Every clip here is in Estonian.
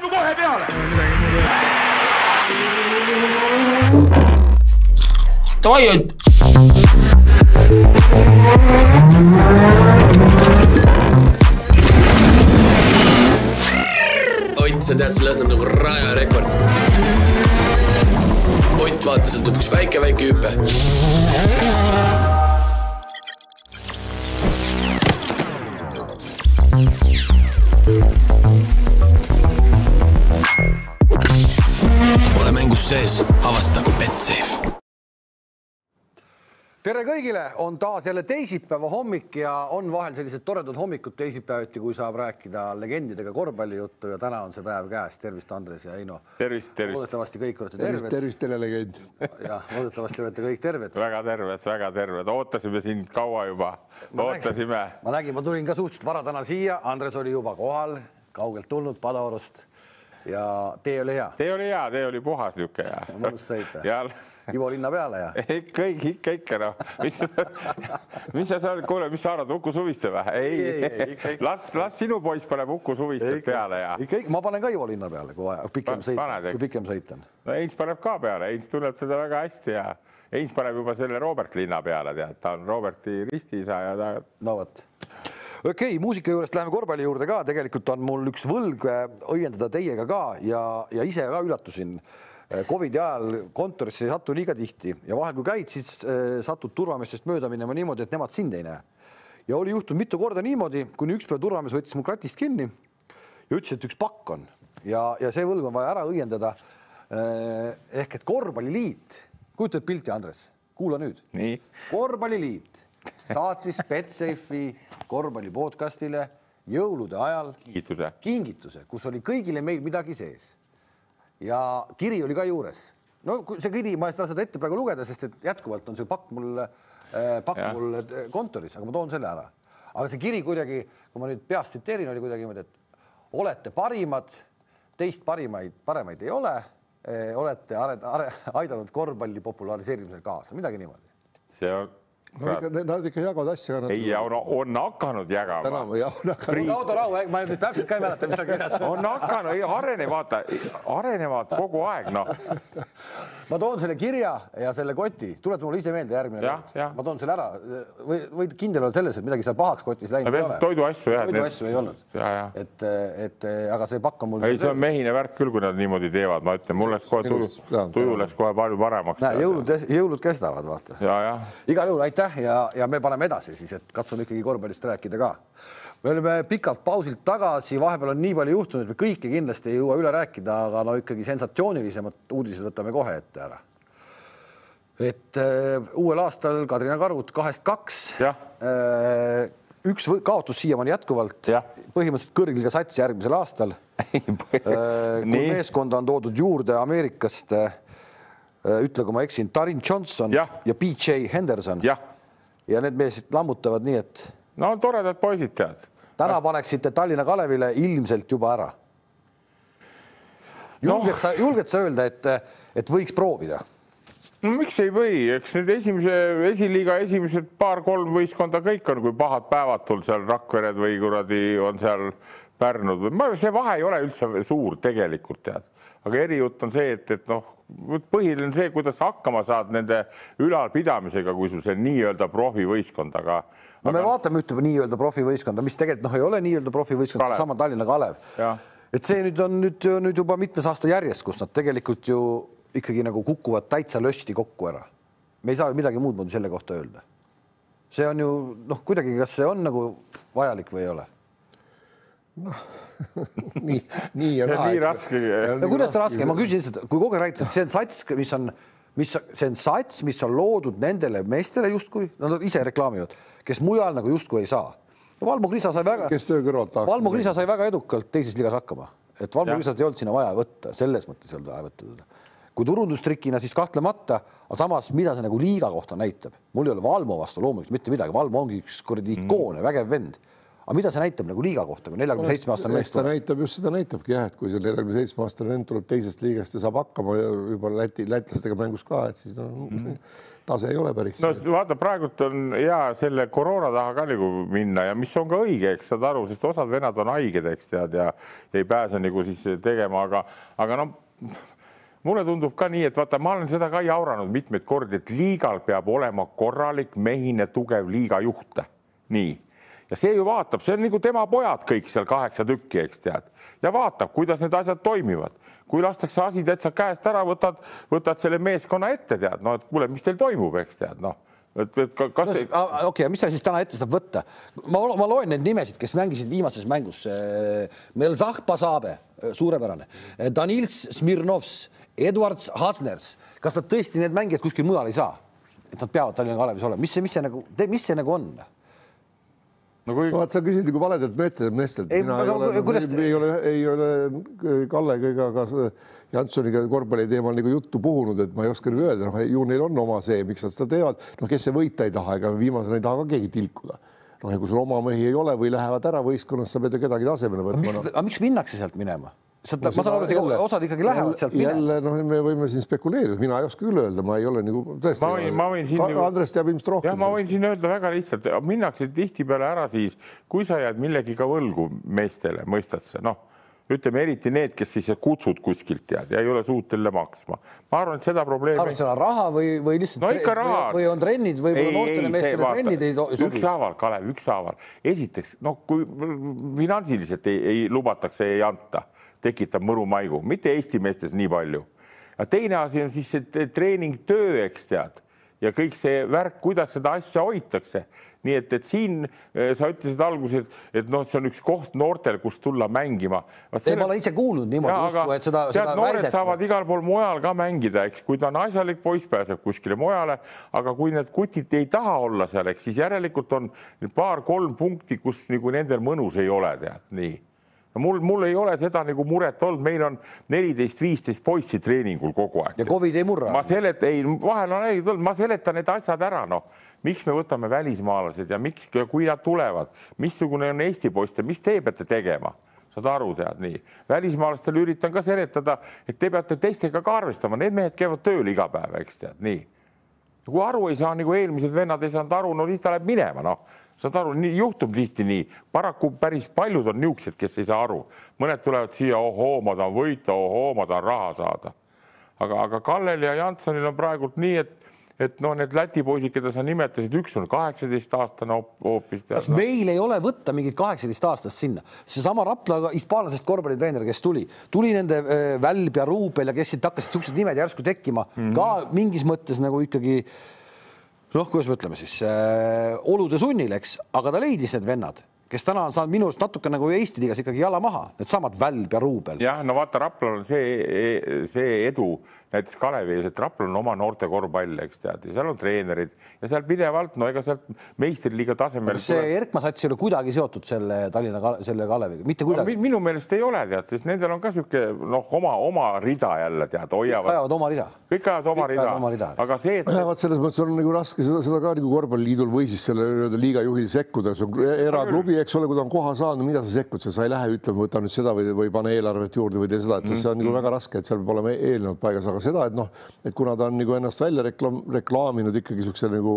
nüüd kohe peale. Davai, Ott. Ott, sa tead, see lõhnab nagu rajarekord. Ott vaatas, et üks väike-väike hüpe. Thank you. ole mängus sees, avasta Betsafe tere kõigile, on taas jälle teisipäeva hommik ja on vahel sellised toredad hommikud teisipäeviti, kui saab rääkida legendidega korvpallijuttu ja täna on see päev käes. tervist, Andres ja Heino. tervist, tervist. loodetavasti kõik olete terved. tervist, telelegend. jah, loodetavasti olete kõik terved väga terved, väga terved, ootasime sind kaua juba, ootasime. ma nägin, ma tulin ka suhteliselt vara täna siia, Andres oli juba kohal, kaugelt tulnud Padaorust ja tee oli hea. tee oli hea, tee oli puhas niisugune ja. mõnus sõita ja.... Ivo linna peale ja. ikka, ikka, ikka noh, mis mis sa seal, kuule, mis sa arvad, Uku Suviste või? ei, las, las sinu poiss paneb Uku Suvistet peale ja. ikka, ikka, ma panen ka Ivo linna peale, kui vaja, pikem sõit, kui pikem sõit on. no Heinz paneb ka peale, Heinz tunneb seda väga hästi ja Heinz paneb juba selle Robert linna peale, tead, ta on Roberti ristiisa ja ta. no vot okei okay,, muusika juurest läheme korvpalli juurde ka, tegelikult on mul üks võlg äh, õiendada teiega ka ja, ja ise ka üllatusin. Äh, Covidi ajal kontorisse ei satu liiga tihti ja vahel, kui käid, siis äh, satud turvameestest mööda minema niimoodi, et nemad sind ei näe. ja oli juhtunud mitu korda niimoodi, kuni üks päev turvamees võttis mu kratist kinni ja ütles, et üks pakk on ja, ja see võlg on vaja ära õiendada. ehk et korvpalliliit, kujutad pilti, Andres, kuula nüüd. korvpalliliit saatis Betsafe'i korvpalli podcastile jõulude ajal kingituse, kingituse, kus oli kõigile meil midagi sees. ja kiri oli ka juures. no see kiri, ma ei saa seda ette praegu lugeda, sest et jätkuvalt on see pakk mul äh,, pakk ja. mul äh, kontoris, aga ma toon selle ära. aga see kiri kuidagi, kui ma nüüd peast tsiteerin, oli kuidagi niimoodi, et olete parimad, teist parimaid, paremaid ei ole e,. olete are, are, aidanud korvpalli populariseerimisel kaasa, midagi niimoodi. see on no ikka, nad ikka jagavad asja. ei, on, on hakanud jagama. enam jah, on hakanud. Kaudo Raud, ma nüüd täpselt ka ei mäleta, mis ta kirjas on. on hakanud, ei arene, vaata, arenevad kogu aeg, noh. ma toon selle kirja ja selle koti, tuleta mulle ise meelde järgmine kord. ma toon selle ära või võid kindel olla selles, et midagi seal pahaks kotis läinud ei ole. toiduasju jah. toiduasju need... ei olnud. et, et aga see pakk on mul. ei, see on mehine värk küll, kui nad niimoodi teevad, ma ütlen, mul läks kohe tuju, tuju läks kohe palju paremaks. jõulud, jõulud kestavad, vaata. igal juhul aitäh ja, ja me paneme edasi siis, et katsume ikkagi korvpallist rääkida ka me olime pikalt pausilt tagasi, vahepeal on nii palju juhtunud, et me kõike kindlasti ei jõua üle rääkida, aga no ikkagi sensatsioonilisemad uudised võtame kohe ette ära. et äh, uuel aastal Kadrina karud kahest kaks. Äh, üks kaotus siiamaani jätkuvalt, põhimõtteliselt kõrgliga sats järgmisel aastal äh, kui meeskonda on toodud juurde Ameerikast äh,, ütle, kui ma eksin, Tarin Johnson ja, ja BJ Henderson. ja need mees lammutavad nii, et no toredad poisid, tead täna paneksite Tallinna Kalevile ilmselt juba ära. Noh. julged no. sa, julged sa öelda, et, et võiks proovida? no miks ei või, eks nüüd esimese, esiliiga esimesed paar-kolm võistkonda kõik on, kui pahad päevad tul seal Rakvered või kuradi on seal Pärnud või ma, see vahe ei ole üldse suur tegelikult tead, aga erijutt on see, et, et noh, põhiline on see, kuidas hakkama saad nende ülalpidamisega, kui sul see nii-öelda profivõistkond, aga no aga... me vaatame ühte nii-öelda profivõistkonda, mis tegelikult noh, ei ole nii-öelda profivõistkond, sama Tallinna Kalev. et see nüüd on nüüd, nüüd juba mitmes aasta järjest, kus nad tegelikult ju ikkagi nagu kukuvad täitsa lösti kokku ära. me ei saa ju midagi muud moodi selle kohta öelda. see on ju noh, kuidagi, kas see on nagu vajalik või ei ole noh nii, nii ja naa. see on nii raske. no kuidas raske, ma küsin lihtsalt, kui kogu aeg räägitakse, et see on sats, mis on mis see on sats, mis on loodud nendele meestele justkui, nad ise reklaamivad, kes mujal nagu justkui ei saa. Valmo Krisa sai väga, kes töö kõrvalt tahaks. Valmo Krisa sai väga edukalt teises liigas hakkama, et Valmo Krisat ei olnud sinna vaja võtta, selles mõttes ei olnud vaja võtta teda. kui turundustrikina, siis kahtlemata, aga samas, mida see nagu liiga kohta näitab, mul ei ole Valmo vastu loomulikult mitte midagi, Valmo ongi üks kuradi mhm. ikoon ja mm. vägev vend aga mida see näitab nagu liiga kohta, kui neljakümne seitsme aastane mees tuleb? näitab just seda näitabki jah, et kui see neljakümne seitsme aastane vend tuleb teisest liigast ja saab hakkama juba Läti, lätlastega mängus ka, et siis noh mm -hmm., tase ei ole päris. no vaata, praegult on hea selle koroona taha ka nagu minna ja mis on ka õige, eks saad aru, sest osad vennad on haiged, eks tead ja ei pääse nagu siis tegema, aga, aga noh mulle tundub ka nii, et vaata, ma olen seda ka jauranud mitmeid kordi, et liigal peab olema korralik, mehine, tugev liigajuht. nii ja see ju vaatab, see on nagu tema pojad kõik seal kaheksa tükki, eks tead, ja vaatab, kuidas need asjad toimivad. kui lastakse asi täitsa käest ära, võtad, võtad selle meeskonna ette, tead, no et kuule, mis teil toimub, eks tead, noh et, et kas no, te... okei okay,, mis seal siis täna ette saab võtta? ma, ma loen neid nimesid, kes mängisid viimases mängus. Äh, Melzah Pasabe, äh, suurepärane, äh, Danil Smirnovs, Eduards Hasners, kas nad tõesti need mängijad kuskil mujal ei saa? et nad peavad Tallinna Kalevis olema, mis see, mis see nagu, mis see nagu on? no kui no,. vaat sa küsid nagu valedelt meestelt. mina ei, aga, ole, kuidas... Nagu ei ole, ei ole äh, Kallega ega ka Jansoniga korvpalli teemal nagu juttu puhunud, et ma ei oska nüüd öelda, noh ju neil on oma see, miks nad seda teevad, noh, kes see võita ei taha, ega viimasena ei taha ka keegi tilkuda noh, ja kui sul oma mehi ei ole või lähevad ära võistkonnast, sa pead ju kedagi tasemele võtma. aga miks, no. miks minnakse sealt minema? sealt, ma saan aru, et osad ikkagi lähevad sealt minema. jälle noh, me võime siin spekuleerida, mina ei oska küll öelda, ma ei ole nagu tõesti. ma võin, ma võin siin. Nagu- Andres teab ilmselt rohkem. jah, ma võin siin öelda väga lihtsalt, minnakse tihtipeale ära siis, kui sa jääd millegiga võlgu meestele, mõistad sa, noh, ütleme eriti need, kes siis kutsud kuskilt tead ja ei ole suuteline maksma. ma arvan, et seda probleemi. arvad seda raha või, või lihtsalt no, ikka raha. või on trennid, võib-olla noortele meestele trennid ei sobi. ükshaaval, Kalev, ükshaaval. esiteks, noh, kui finantsiliselt ei, ei lubatakse, ei anta tekitab mõru maigu, mitte Eesti meestes nii palju. aga teine asi on siis see treeningtöö, eks tead, ja kõik see värk, kuidas seda asja hoitakse. nii et, et siin äh, sa ütlesid alguses, et noh, see on üks koht noortel, kus tulla mängima. ei, ma olen ise kuulnud niimoodi justkui, et seda, seda tead, noored väidet. saavad igal pool mujal ka mängida, eks, kui ta on asjalik poiss, pääseb kuskile mujale, aga kui need kutid ei taha olla seal, eks siis järelikult on paar-kolm punkti, kus nagu nendel mõnus ei ole, tead, nii mul, mul ei ole seda nagu muret olnud, meil on neliteist, viisteist poissi treeningul kogu aeg. ja Covid ei murra. ma selet-, ei, vahel on häid olnud, ma seletan need asjad ära, noh miks me võtame välismaalased ja miks, kui nad tulevad, missugune on Eesti poiste, mis te peate tegema saad aru, tead nii. välismaalastele üritan ka seletada, et te peate teistega ka arvestama, need mehed käivad tööl iga päev, eks tead nii. kui aru ei saa, nagu eelmised vennad ei saanud aru, no siis ta läheb minema, noh saad aru, nii juhtub tihti nii, paraku päris paljud on niisugused, kes ei saa aru, mõned tulevad siia, ohoo, ma tahan võita, ohoo, ma tahan raha saada. aga, aga Kallel ja Jansonil on praegult nii, et et noh, need Läti poisid, keda sa nimetasid, üks on kaheksateistaastane hoopis. kas noh. meil ei ole võtta mingit kaheksateistaastast sinna, seesama Rapla hispaanlasest korvpallitreener, kes tuli, tuli nende äh, Välb ja Ruubel ja kes siit hakkasid niisugused nimed järsku tekkima mm, -hmm. ka mingis mõttes nagu ikkagi äh, noh, kuidas me ütleme siis äh, olude sunnil, eks, aga ta leidis need vennad, kes täna on saanud minu arust natuke nagu Eesti liigas ikkagi jala maha, needsamad Välb ja Ruubel. jah, no vaata, Raplal on see, see edu näiteks Kalevis, et Raplal on oma noorte korvpall, eks tead, ja seal on treenerid ja seal pidevalt, no ega sealt meistriliiga tasemel. see tuleb... Erkma sats ei ole kuidagi seotud selle Tallinna, selle Kaleviga, mitte kuidagi no,. minu meelest ei ole, tead, sest nendel on ka sihuke noh, oma, oma rida jälle tead, hoiavad. kõik ajavad oma rida. kõik ajavad oma rida, rida., aga see et.... vot selles mõttes on nagu raske seda, seda ka nagu korvpalliliidul või siis selle nii-öelda liigajuhil sekkuda, see on e-, eraklubi, eks ole, kui ta on koha saanud, mida sa sekkud, sa ei lähe ütlema, võta nüüd seda või, või pane eelarvet juurde või tee seda, et mm. see on mm -hmm. nagu väga raske, et seal peab olema e-, eelnevalt paigas, aga ka seda, et noh, et kuna ta on nagu ennast välja reklaam, reklaaminud ikkagi niisuguse nagu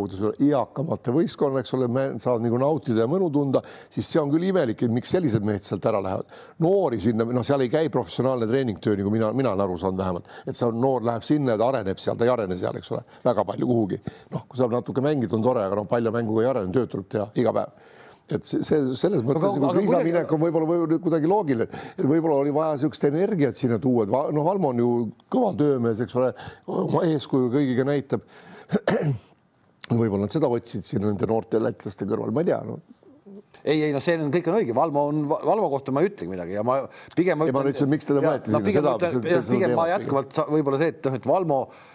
eakamate võistkonna, eks ole, saavad nagu nautida ja mõnu tunda, siis see on küll imelik, et miks sellised mehed sealt ära lähevad. noori sinna, noh, seal ei käi professionaalne treeningtöö, nagu mina, mina olen aru saanud vähemalt, et see on, noor läheb sinna ja ta areneb seal, ta ei arene seal, eks ole, väga palju kuhugi. noh, kui saab natuke mängida, on tore, aga noh, palju mänguga ei arene, tööd tuleb teha iga päev et see, see selles mõttes no, nagu Kriisa minek on võib-olla või, võib kuidagi loogiline, et võib-olla oli vaja niisugust energiat sinna tuua, et noh, Valmo on ju kõva töömees, eks ole, oma eeskuju kõigiga näitab. võib-olla nad seda otsid siin nende noorte lätlaste kõrval, ma ei tea no ei, ei noh, see on, kõik on õige, Valmo on, Valmo kohta ma ei ütlegi midagi ja ma pigem. ei, ma nüüd ütlesin, miks teda võeti no, sinna. pigem, seda, pigem, seda, pigem ma jätkuvalt võib-olla see, et noh, et Valmo äh,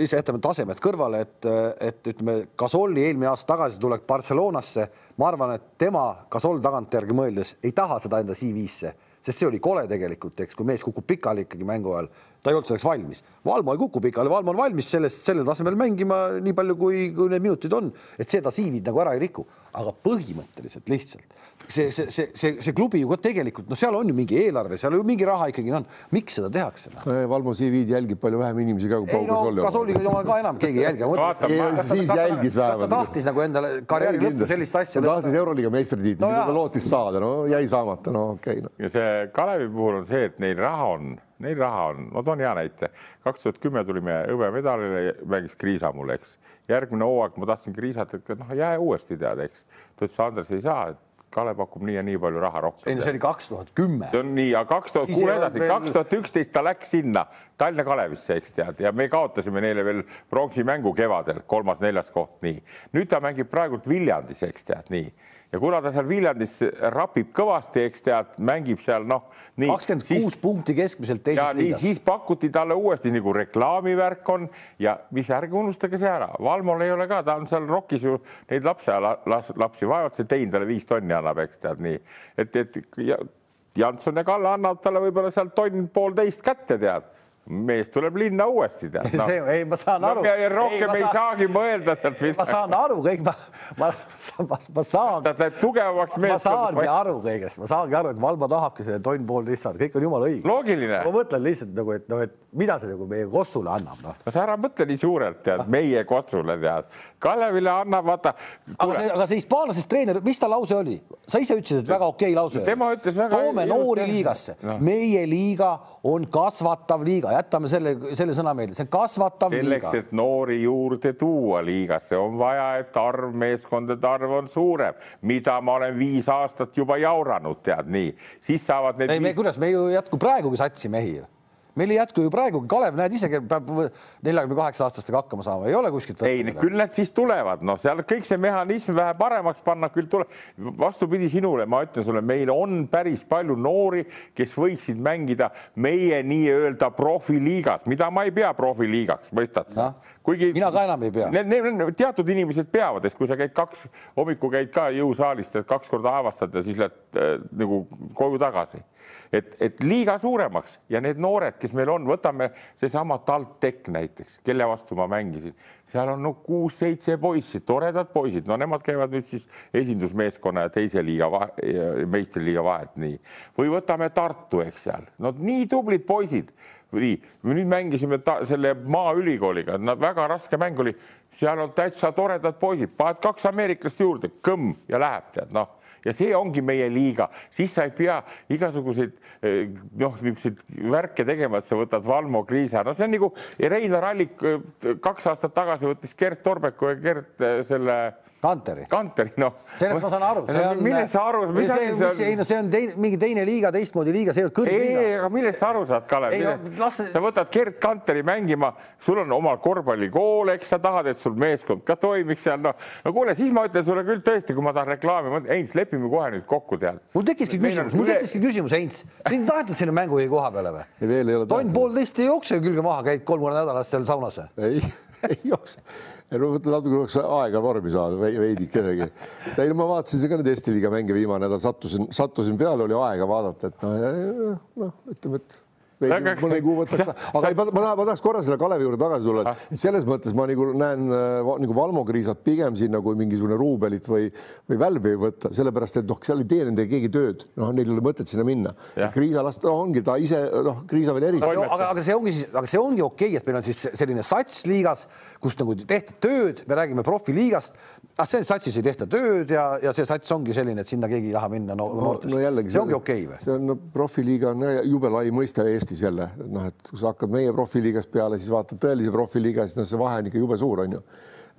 ise jätame tasemed kõrvale, et, et ütleme, Gasolli eelmine aasta tagasi tulek Barcelonasse, ma arvan, et tema, Gasol tagantjärgi mõeldes ei taha seda enda CV-sse, sest see oli kole tegelikult, eks, kui mees kukub pikali ikkagi mängu ajal ta ei olnud selleks valmis. Valmo ei kuku pikali, Valmo on valmis sellest, sellel tasemel mängima nii palju, kui, kui need minutid on, et seda siivid nagu ära ei riku, aga põhimõtteliselt lihtsalt see, see, see, see, see klubi ju ka tegelikult, noh, seal on ju mingi eelarve, seal ju mingi raha ikkagi on, miks seda tehakse no?? Eh, Valmo CV-d jälgib palju vähem inimesi ka kui Paul Gasolli. Gasolli oma ka enam keegi ei jälgi. siis jälgis vähemalt. kas ta tahtis nagu endale karjääri lõppu sellist asja? ta tahtis Euroliiga meistritiitlit no,, mida ta lootis saada, no jäi saamata, no okei okay, no.. ja see Kalevi puhul on see, et neil raha on neil raha on, ma toon hea näite, kaks tuhat kümme tulime hõbemedalile, mängis Kriisa mul, eks. järgmine hooaeg ma tahtsin Kriisat, et noh, jää uuesti tead, eks. ta ütles, Andres ei saa, Kalev pakub nii ja nii palju raha rohkem. ei no see oli kaks tuhat kümme. see on nii, aga kaks tuhat, kuule edasi, kaks tuhat üksteist ta läks sinna Tallinna Kalevisse, eks tead, ja me kaotasime neile veel pronksi mängu kevadel, kolmas-neljas koht, nii. nüüd ta mängib praegult Viljandis, eks tead, nii ja kuna ta seal Viljandis rapib kõvasti, eks tead, mängib seal noh. kakskümmend kuus punkti keskmiselt teises liigas. siis pakuti talle uuesti nagu reklaamivärk on ja mis, ärge unustage see ära, Valmol ei ole ka, ta on seal ROK-is ju neid lapse la,, lapsi, vaevalt see tein talle viis tonni annab, eks tead nii, et, et ja, Janson ja Kalle annavad talle võib-olla seal tonn-poolteist kätte, tead mees tuleb linna uuesti tead no.. ei, ma saan aru no,. rohkem ei, ma ei saan... saagi mõelda sealt midagi. ma saan aru kõik, ma, ma, ma, ma saan. ta läheb tugevamaks mees. ma saangi aru kõigest, ma saangi aru, et Valmo tahabki selle tonn pool lihtsalt, kõik on jumala õige. loogiline. ma mõtlen lihtsalt nagu, et noh, et mida see nagu meie kossule annab, noh? no sa ära mõtle nii suurelt, tead, meie kossule, tead. Kalevile annab, vaata. aga see, aga see hispaanlasest treener, mis ta lause oli? sa ise ütlesid, et väga okei okay lause. tema ütles väga. toome noori liigasse no.. meie liiga on kasvatav liiga, jätame selle, selle sõna meelde, see on kasvatav Selleks, liiga. selleks, et noori juurde tuua liigasse, on vaja, et arv, meeskondade arv on suurem, mida ma olen viis aastat juba jauranud, tead nii, siis saavad need. ei, me, kuidas, meil ju jätkub praegugi satsi mehi ju meil ei jätku ju praegu, Kalev, näed isegi, peab neljakümne kaheksa aastastega hakkama saama, ei ole kuskilt. ei, küll nad siis tulevad, noh, seal kõik see mehhanism vähe paremaks panna, küll tuleb. vastupidi sinule, ma ütlen sulle, meil on päris palju noori, kes võiksid mängida meie nii-öelda profiliigas, mida ma ei pea profiliigaks, mõistad sa no,? kuigi. mina ka enam ei pea. teatud inimesed peavad, sest kui sa käid kaks, hommikul käid ka jõusaalis, teed kaks korda haavastad ja siis lähed äh, nagu koju tagasi et, et liiga suuremaks ja need noored, kes meil on, võtame seesama TalTech näiteks, kelle vastu ma mängisin, seal on no kuus-seitse poissi, toredad poisid, no nemad käivad nüüd siis esindusmeeskonna ja teise liiga meistriliiga vahet nii või võtame Tartu, eks seal, no nii tublid poisid nii, me nüüd mängisime ta, selle Maaülikooliga, nad väga raske mäng oli, seal on täitsa toredad poisid, paned kaks ameeriklast juurde, kõmm ja läheb tead noh ja see ongi meie liiga, siis sa ei pea igasuguseid eh, noh, niisuguseid värke tegema, et sa võtad Valmo Kriisa, no see on nagu Reinar Allik eh, kaks aastat tagasi võttis Gert Torbeku ja Gert eh, selle Kanteri. Kanteri, noh. sellest ma saan aru, see on. millest sa aru? ei, see, no see on teine, mingi teine liiga, teistmoodi liiga, see ei olnud kõrgliiga. ei, aga millest sa aru saad, Kalev? No, las... sa võtad Gerd Kanteri mängima, sul on oma korvpallikool, eks sa tahad, et sul meeskond ka toimiks seal, noh. no kuule, siis ma ütlen sulle küll tõesti, kui ma tahan reklaami, Heinz Lepp lepime kohe nüüd kokku, tead. mul tekkiski küsimus, mul tekkiski küsimus, Heinz, sa ei tahetud sinna mängujuhi koha peale või? veel ei ole. tonn poolteist ei jookse külge maha, käid kolm korda nädalas seal saunas või? ei, ei jookse. natuke tuleks aega vormi saada veidikesegi. seda ei, ma vaatasin ka nüüd Eesti liiga mänge viimane nädal, sattusin, sattusin peale, oli aega vaadata, et noh, noh, ütleme, et mõni kuu võtaks, aga ei, ma, ma tahan, ma tahaks korra selle Kalevi juurde tagasi tulla, et ah. selles mõttes ma nagu näen äh, nagu Valmo Kriisat pigem sinna kui mingisugune ruubelit või, või välbi võtta, sellepärast et noh, seal ei tee nendega keegi tööd, noh, neil ei ole mõtet sinna minna. Kriisa last no, ongi ta ise, noh, Kriisa veel eriti. aga, aga see ongi siis, aga see ongi okei okay,, et meil on siis selline sats liigas, kus nagu tehti tööd, me räägime profiliigast, ah, see satsis ei tehta tööd ja, ja see sats ongi selline, et sinna keegi ei taha minna no, no, noortest no,. see ongi okei okay, või? see on no, profiliiga on jube lai mõiste Eesti Eestis jälle noh, et kui sa hakkad meie profiliigast peale, siis vaatad tõelise profiliiga, siis noh, see vahe on ikka jube suur, on ju.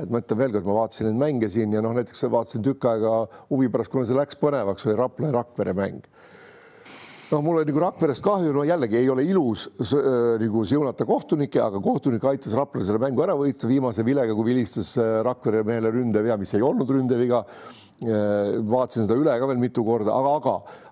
et ma ütlen veelkord, ma vaatasin neid mänge siin ja noh, näiteks vaatasin tükk aega huvi pärast, kuna see läks põnevaks, oli Rapla ja Rakvere mäng noh, mul oli nagu Rakverest kahju, no jällegi ei ole ilus äh, nagu siunata kohtunikke, aga kohtunik aitas Raplale selle mängu ära võita viimase vilega, kui vilistas äh, Rakvere mehele ründevea, mis ei olnud ründeviga. Äh, vaatasin seda üle ka veel mitu korda, aga, aga,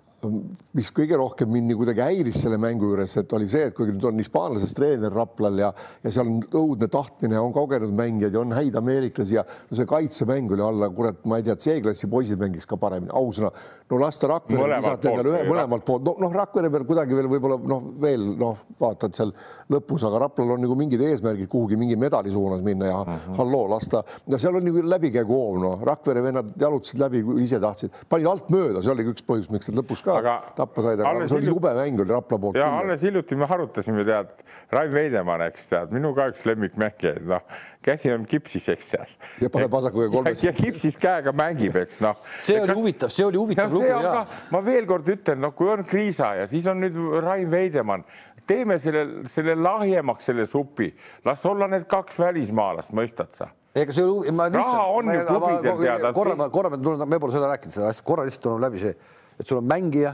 mis kõige rohkem mind nii kuidagi häiris selle mängu juures, et oli see, et kuigi nüüd on hispaanlases treener Raplal ja, ja seal on õudne tahtmine, on kogenud mängijaid ja on häid ameeriklasi ja no see kaitsemäng oli alla, kurat, ma ei tea, C-klassi poisid mängis ka paremini, ausõna. no las ta Rakvere lisab endale ühe mõlemalt poolt, noh, noh, Rakvere peal kuidagi veel võib-olla noh, veel noh, vaatad seal lõpus, aga Raplal on nagu mingid eesmärgid kuhugi mingi medali suunas minna ja mm -hmm. halloo, las ta, no seal on nagu läbikäiguhoov, noh, Rakvere vennad jalutasid läbi, ise tahtsid, panid alt mööda, see oli üks põhjus, miks nad lõpus ka ka aga tappa said, aga see oli hiljuti... jube mäng oli Rapla poolt. ja küll. alles hiljuti me arutasime, tead, Raiv Veidemann, eks tead, minu ka üks lemmikmähkijad, noh, käsi on kipsis, eks tead. ja paneb vasakuga kolmest. ja kipsis käega mängib, eks noh. see oli kas... huvitav, see oli huvitav no, lugu ja. Ka... ma veel kord ütlen, noh, kui on Kriisa ja siis on nüüd Raiv Veidemann teeme selle, selle lahjemaks, selle supi, las olla need kaks välismaalast, mõistad sa? ega see, ma lihtsalt. raha on ma, ju klubidel teada. korra, korra ma tulen, me pole seda rääkinud, seda asja, korra lihtsalt tuleb läbi see et sul on mängija,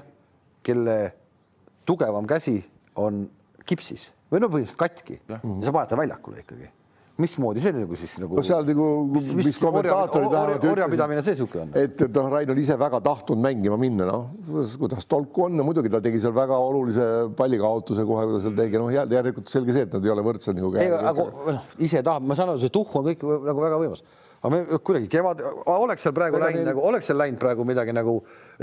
kelle tugevam käsi on kipsis või no põhimõtteliselt katki ja, ja sa paned ta väljakule ikkagi mismoodi see nagu siis nagu no seal nagu, mis, mis, mis kommentaatorid vähemalt orjapidamine see niisugune on? et, et noh, Rain oli ise väga tahtnud mängima minna, noh, kuidas tolku on, muidugi ta tegi seal väga olulise pallikaotuse kohe, kui ta seal tegi, noh, järelikult selge see, et nad ei ole võrdsed nagu. ei, aga noh, ise tahab, ma saan aru, see tuhh on kõik nagu väga võimas aga me kuidagi kevad, oleks seal praegu läinud meil... nagu, oleks seal läinud praegu midagi nagu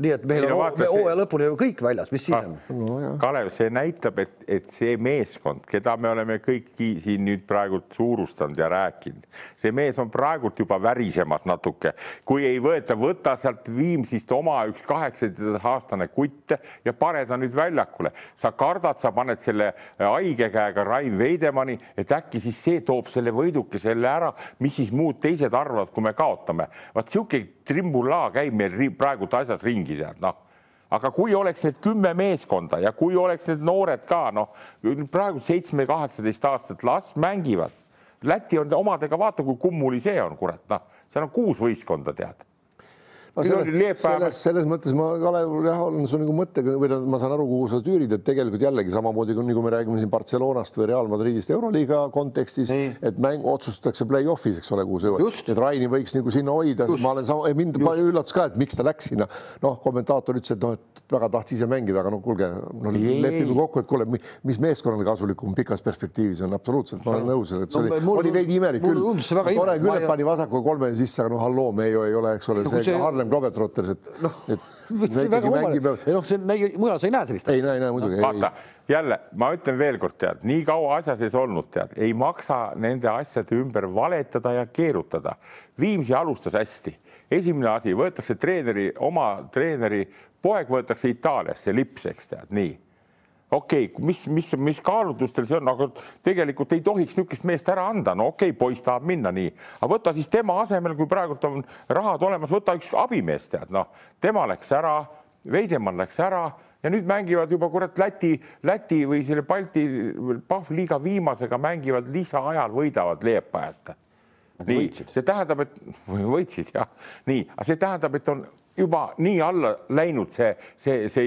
nii, et meil no, on hooaja lõpuni ju kõik väljas, mis siis ah. on no,? Kalev, see näitab, et, et see meeskond, keda me oleme kõik siin nüüd praegult suurustanud ja rääkinud, see mees on praegult juba värisemas natuke, kui ei võeta, võta sealt Viimsist oma üks kaheksateistaastane kutt ja pane ta nüüd väljakule. sa kardad, sa paned selle äh, haige käega Rain Veidemanni, et äkki siis see toob selle võidukese jälle ära, mis siis muud teised arvavad arvavad, kui me kaotame. vaat sihuke trimbulaa käib meil praegu asjas ringi, tead noh aga kui oleks need kümme meeskonda ja kui oleks need noored ka noh, praegu seitsme-kaheksateist aastased last mängivad. Läti on omadega, vaata kui kummuli see on, kurat, noh, seal on kuus võistkonda, tead selles, selles mõttes ma, Kalev, jah, olen su nagu mõttega või ma saan aru, kuhu sa tüürid, et tegelikult jällegi samamoodi kui, nagu me räägime siin Barcelonast või Real Madridist Euroliiga kontekstis, et mäng otsustatakse play-off'is, eks ole, kuhu sa jõuad. et Raini võiks nagu sinna hoida, ma olen sama, mind palju üllatas ka, et miks ta läks sinna. noh, kommentaator ütles, et noh, et väga tahtis ise mängida, aga no kuulge, no lepime kokku, et kuule, mis meeskonnale kasulikum pikas perspektiivis on absoluutselt, ma olen nõus, et see no, oli, oli veidi imelik küll. tore küll, et pani vasaku kolme sisse, aga no halloo, me ju ei ole, eks ole, see Harlem parem Robert Rotters, et no,. ei noh, see mujal sa ei näe sellist asja. ei näe, ei näe muidugi no.. vaata jälle, ma ütlen veelkord, tead, nii kaua asja sees olnud, tead, ei maksa nende asjade ümber valetada ja keerutada. Viimsi alustas hästi, esimene asi, võetakse treeneri, oma treeneri poeg võetakse Itaaliasse lips, eks tead, nii okei okay,, mis, mis, mis kaalutlustel see on, aga tegelikult ei tohiks niisugust meest ära anda, no okei okay,, poiss tahab minna nii, aga võta siis tema asemel, kui praegult on rahad olemas, võta üks abimees, tead noh, tema läks ära, Veidemann läks ära ja nüüd mängivad juba kurat Läti, Läti või selle Balti Pahvliiga viimasega mängivad lisaajal, võidavad Leepa jätta. nii, see tähendab, et võitsid jah, nii, aga see tähendab, et on juba nii alla läinud see, see, see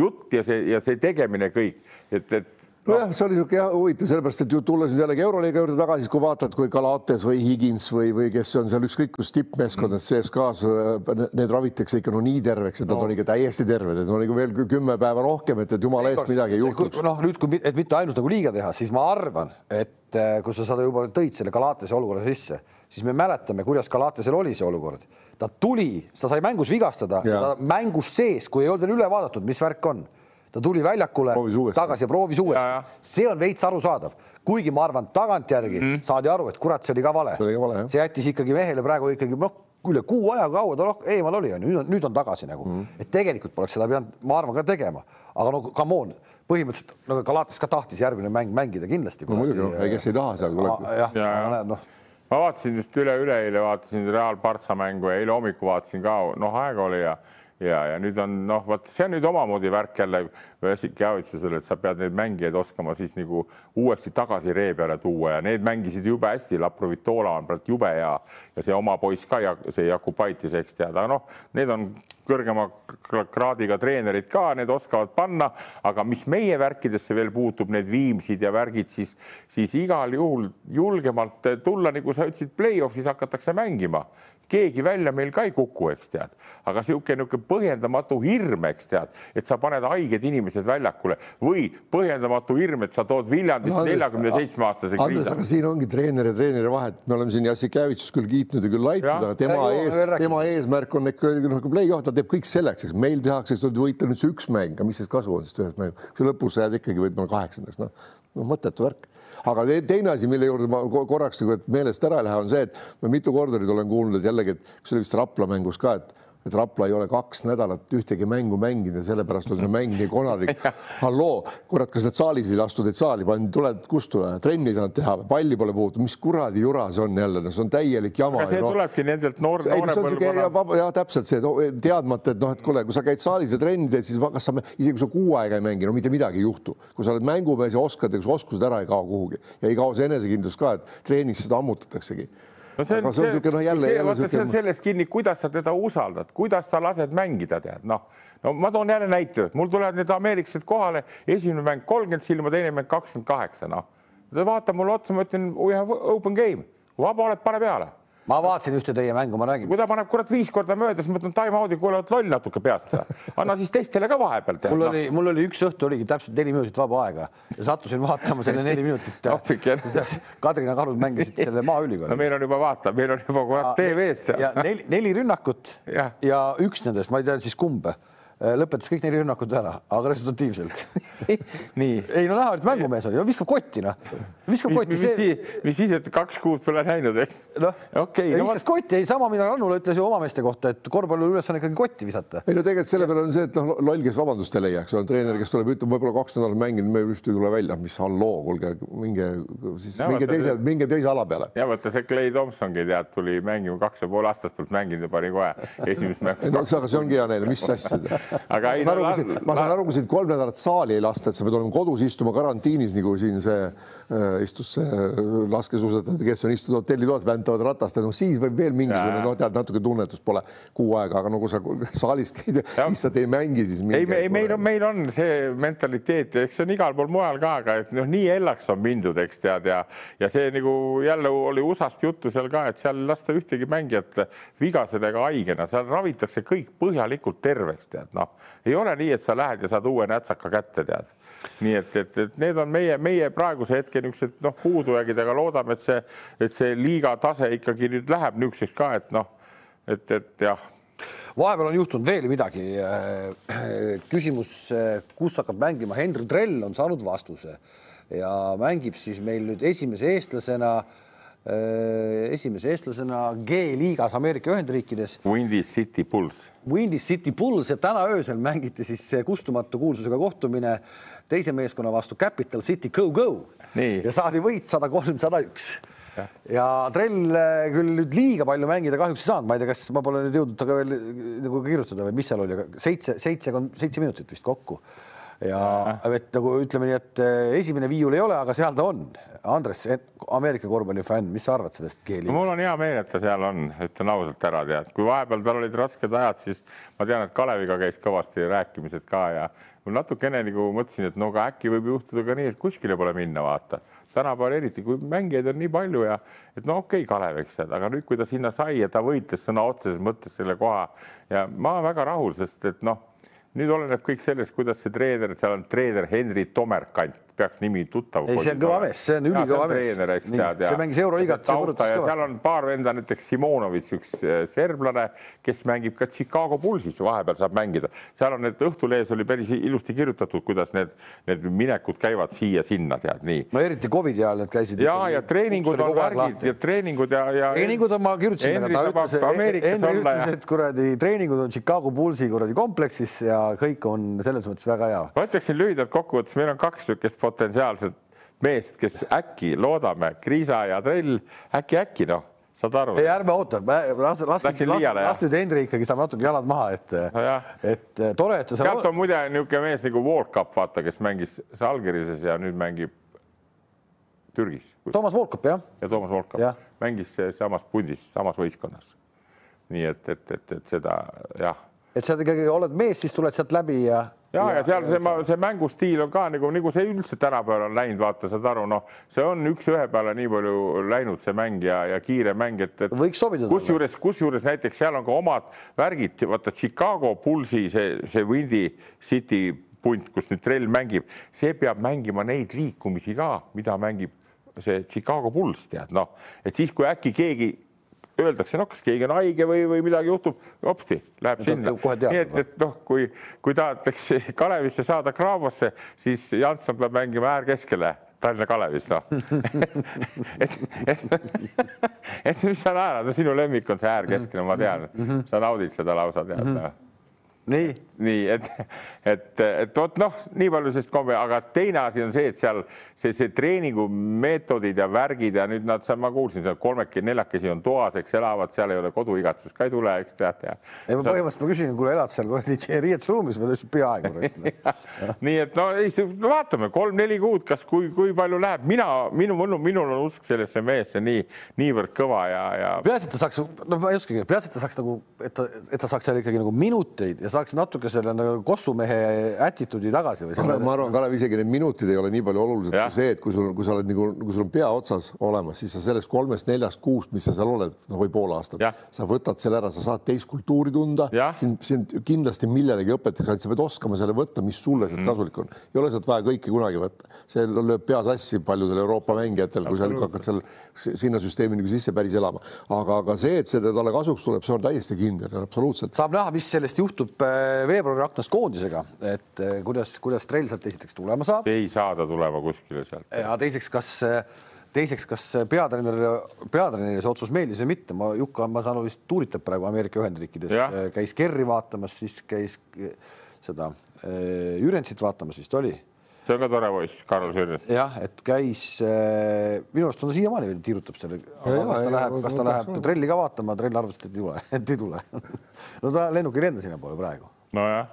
jutt ja see ja see tegemine kõik, et, et nojah, see oli niisugune jah huvitav, sellepärast et ju tulles nüüd jällegi Euroliiga juurde tagasi, kui vaatad, kui Galates või Higins või, või kes on seal ükskõik kus tippmeeskondades sees kaasa, äh, need ravitakse ikka no nii terveks, et nad no. oligi täiesti terved, et oli veel kümme päeva rohkem, et, et jumala eest midagi ei juhtuks. noh, nüüd kui, et mitte ainult nagu liiga teha, siis ma arvan, et äh, kui sa seda juba tõid selle Galatese olukorra sisse, siis me mäletame, kuidas Galatesel oli see olukord. ta tuli, ta sai mängus vigastada, mängus sees, kui ei olnud veel üle vaadatud, mis värk on ta tuli väljakule proovis tagasi ja proovis uuesti. see on veits arusaadav, kuigi ma arvan, tagantjärgi mm. saadi aru, et kurat, see oli ka vale. see jättis ikkagi mehele praegu ikkagi noh, üle kuu aja kaua ta eemal oli, onju, nüüd on tagasi nagu mm., et tegelikult poleks seda pidanud, ma arvan, ka tegema, aga no come on, põhimõtteliselt no Galatas ka tahtis järgmine mäng mängida kindlasti. no muidugi, äh, kes ei taha seal. jah, aga näed noh ma vaatasin just üle-üleeile vaatasin Real Partsa mängu ja eile hommikul vaatasin ka, noh, aega oli ja ja, ja nüüd on noh, vot see on nüüd omamoodi värk jälle väsikjäävitsusele, et sa pead neid mängijaid oskama siis nagu uuesti tagasi ree peale tuua ja need mängisid jube hästi, Laprovitola on praegu jube hea ja see oma poiss ka, see Jakubaitis, eks teada, noh, need on kõrgema kraadiga treenerid ka, need oskavad panna, aga mis meie värkidesse veel puutub, need Viimsid ja värgid, siis, siis igal juhul julgemalt tulla, nagu sa ütlesid, play-off'is hakatakse mängima keegi välja meil ka ei kuku, eks tead, aga niisugune niisugune põhjendamatu hirm, eks tead, et sa paned haiged inimesed väljakule või põhjendamatu hirm, et sa tood Viljandist neljakümne no, seitsme aastaseks. Andres, aga siin ongi treener ja treeneri vahet, me oleme siin Jassi Kävitsust küll kiitnud ja küll laitnud, aga tema ja, ees, tema sest. eesmärk on ikka nagu, nagu play-off, ta teeb kõik selleks, eks meil tehakse, eks võita nüüd see üks mäng, aga mis sellest kasu on sest ühest mängust, kui lõpus sa jääd ikkagi võib-olla kaheksandaks, noh, noh mõttetu värk aga teine asi, mille juurde ma korraks nagu meelest ära ei lähe, on see, et ma mitu korda nüüd olen kuulnud, et jällegi, et see oli vist Rapla mängus ka, et et Rapla ei ole kaks nädalat ühtegi mängu mänginud ja sellepärast on see mäng nii konarlik. halloo, kurat, kas nad saalis ei lastud teid saali, pandi, tuled, kust tuleb, trenni ei saanud teha, palli pole puutunud, mis kuradi jura see on jälle, no see on täielik jama. aga see no. tulebki nendelt noor, noore põlvkonna. jah, täpselt see no, eh, teadmata, et noh, et kuule, kui sa käid saalis ja trenni teed, siis kas sa, isegi kui sa kuu aega ei mängi, no mitte midagi ei juhtu. kui sa oled mängumees ja oskad, eks oskused ära ei kao kuhugi ja ei kao see enesekindlus ka, et treenis seda ammutataksegi no see on, see, see, no jälle, see, jälle vaata, see on sellest kinni, kuidas sa teda usaldad, kuidas sa lased mängida, tead, noh. no ma toon jälle näite, mul tulevad need ameeriklased kohale, esimene mäng kolmkümmend silma, teine mäng kakskümmend kaheksa, noh. ta vaatab mulle otsa, ma ütlen, open game, vaba oled, pane peale ma vaatasin ühte teie mängu, ma räägin. kui ta paneb kurat viis korda mööda, siis ma ütlen time-out'i, kuule, oled loll natuke peast. anna siis teistele ka vahepeal teha. mul oli, mul oli üks õhtu oligi täpselt neli minutit vaba aega ja sattusin vaatama selle neli minutit äh, Kadrina karud mängisid selle maaülikooli. no meil on juba vaata, meil on juba kurat ah, TV-s. ja neli, neli rünnakut ja. ja üks nendest, ma ei tea siis kumba Äh, lõpetas kõik neli rünnakut ära, aga resultatiivselt nii. ei no näha, et mängumees oli, no viskab kotti noh, viskab kotti. mis see..., mis siis, et kaks kuud pole näinud, eks. noh, okei. viskas kotti, ei sama, mida Rannula ütles ju oma meeste kohta, et korvpalluri ülesanne ikkagi kotti visata. ei no tegelikult selle peale on see, et noh, loll, kes vabandust ei leia, eks ole, treener, kes tuleb, ütleb võib-olla kaks nädalat mänginud, me just ei tule välja, mis halloo, kuulge, minge siis ja, minge võtta, teise, minge teise ala peale. ja vaata see Clay Thompsongi tead, tuli mängima kaks ja pool aastat polnud mänginud ja pani kohe esimest mängu. no see, aga see ongi hea näide, mis asja aga ei, ma saan aru, kui sind, ma saan aru, kui sind kolm nädalat saali ei lasta, et sa pead olema kodus istuma karantiinis, nagu siin see äh, istus see äh, laskesuusataja, kes on istunud hotellitoas, väntavad ratast, no siis võib veel mingisugune, no tead, natuke tunnetust pole kuu aega, aga no kui sa saalis käid, lihtsalt ei mängi, siis ei, ei, meil on, meil on see mentaliteet ja eks see on igal pool mujal ka, aga et noh, nii ellaks on mindud, eks tead ja, ja see nagu jälle oli USA-st juttu seal ka, et seal ei lasta ühtegi mängijat vigased ega haigena, seal ravitakse kõik põhjalikult terveks, tead noh, ei ole nii, et sa lähed ja saad uue nätsaka kätte, tead. nii et, et, et need on meie, meie praeguse hetke niisugused noh, puudujäägid, aga loodame, et see, et see liiga tase ikkagi nüüd läheb niisuguseks ka, et noh, et, et jah vahepeal on juhtunud veel midagi. Äh, küsimus, äh, kus hakkab mängima, Hendrik Drell on saanud vastuse ja mängib siis meil nüüd esimese eestlasena äh, Äh, esimese eestlasena G-liigas Ameerika Ühendriikides. Windy City Pulse. Windy City Pulse ja täna öösel mängiti siis kustumatu kuulsusega kohtumine teise meeskonna vastu Capital City Go Go Nii. ja saadi võit sada kolm, sada üks ja, ja trell äh, küll nüüd liiga palju mängida kahjuks ei saanud, ma ei tea, kas ma pole nüüd jõudnud temaga veel äh, nagu kirjutada või mis seal oli, aga seitse, seitse, seitse minutit vist kokku ja et nagu ütleme nii, et eh, esimene viiul ei ole, aga seal ta on. Andres, Ameerika korvpallifänn, mis sa arvad sellest keeli? mul on hea meel, et ta seal on, ütlen ausalt ära, tead, kui vahepeal tal olid rasked ajad, siis ma tean, et Kaleviga käis kõvasti rääkimised ka ja kui natukene nagu mõtlesin, et no aga äkki võib juhtuda ka nii, et kuskile pole minna, vaata tänapäeval eriti, kui mängijaid on nii palju ja et no okei okay,, Kalev, eks tead, aga nüüd, kui ta sinna sai ja ta võitles sõna otseses mõttes selle koha ja ma väga rahul, sest et noh nüüd oleneb kõik sellest, kuidas see treener, seal on treener Henri Tomerkant, peaks nimi tuttav. ei, see on kõva mees, see on ülikõva mees. see mängis Euroliigat. seal on paar venda, näiteks Simonovitš, üks eh, serblane, kes mängib ka Chicago Bullsis, vahepeal saab mängida. seal on need Õhtulehes oli päris ilusti kirjutatud, kuidas need, need minekud käivad siia-sinna, tead nii. no eriti Covidi ajal need käisid. ja, ja treeningud on värgid ja treeningud ja, ja. treeningud on, ma kirjutasin, aga ta ütles, Henri ütles, et kuradi treeningud on Chicago Bullsi kuradi kompleksis ja kõik on selles mõttes väga hea. ma ütleksin lühidalt kokkuvõttes, meil on kaks niisugust potentsiaalsed meest, kes äkki loodame, kriisiaja trell, äkki, äkki noh, saad aru? ei, ärme oota, las, las, las, las nüüd Henri ikkagi saab natuke jalad maha, et no, et eh, tore, et sa seal. sealt on muide niisugune mees nagu Volkap, vaata, kes mängis Salgirises ja nüüd mängib Türgis. Toomas Volkap, jah. ja Toomas Volkap ja. mängis samas pundis, samas võistkonnas. nii et, et, et, et seda jah. et sa ikkagi oled mees, siis tuled sealt läbi ja ja, ja seal see, see mängustiil on ka nagu, nagu see üldse tänapäeval on läinud, vaata, saad aru, noh, see on üks-ühe peale nii palju läinud, see mäng ja, ja kiire mäng, et, et võiks sobida. kusjuures, kusjuures näiteks seal on ka omad värgid, vaata Chicago Bullsi see, see Windy City punt, kus nüüd trell mängib, see peab mängima neid liikumisi ka, mida mängib see Chicago Bulls, tead, noh, et siis, kui äkki keegi öeldakse, noh, kas keegi on haige või, või midagi juhtub, hopsti läheb no, sinna. nii et, et noh, kui, kui tahetakse Kalevisse saada Kraamosse, siis Janson peab mängima äärkeskele Tallinna Kalevis, noh et, et, et mis sa naerad, no sinu lemmik on see äärkeskne, ma tean, mhm. Mhm. sa naudid seda lausa, tead mm. -hmm. nii nii et, et, et vot noh, nii palju sellest kombe, aga teine asi on see, et seal see, see treeningumeetodid ja värgid ja nüüd nad seal, ma kuulsin seal kolmekesi, neljakesi on toas, eks elavad, seal ei ole koduigatsust ka ei tule, eks teate. ei, ma põhimõtteliselt ma küsin, kuule, elad seal kuradi riietusruumis või peaaegu nii et no ei, vaatame kolm-neli kuud, kas, kui, kui palju läheb, mina, minu, minu, minul on usk sellesse mehesse nii, niivõrd kõva ja, ja. peaasi, et ta saaks, no ma ei oskagi, peaasi, et ta saaks nagu, et ta, et ta saaks seal ikkagi nagu minuteid ja saaks natuke natuke selle nagu kossumehe attitude'i tagasi või? ma arvan, Kalev, isegi need minutid ei ole nii palju olulised kui see, et kui sul, kui sa oled nagu, kui sul on pea otsas olemas, siis sa sellest kolmest-neljast kuust, mis sa seal oled, no või pool aastat, sa võtad selle ära, sa saad teist kultuuri tunda, sind, sind kindlasti millelegi õpetatakse, ainult sa pead oskama selle võtta, mis sulle sealt mm. kasulik on. ei ole sealt vaja kõike kunagi võtta, see lööb pea sassi paljudel Euroopa mängijatel, kui sa hakkad seal sinna süsteemi nagu sisse päris elama, aga, aga see, et see talle kasuks tuleb, see on täiesti kindel, absoluutselt. saab näha, mis sellest juhtub äh, veel veebruari aknast koondisega, et eh, kuidas, kuidas trell sealt esiteks tulema saab? ei saa ta tulema kuskile sealt. ja teiseks, kas, teiseks, kas peatreener, peatreenerile see otsus meeldis või mitte, ma Jukka, ma saan aru, vist tuuritab praegu Ameerika Ühendriikides, eh, käis Kerri vaatamas, siis käis eh, seda Jürensit vaatamas vist oli see on ka tore poiss, Karl Sürnits. jah, et käis, minu arust on ta siiamaani veel tiirutab seal. kas ta läheb, kas ta läheb trelli ka vaatama, trell arvas, et ei tule, et ei tule no ta lennuk ei lenda sinnapoole praegu nojah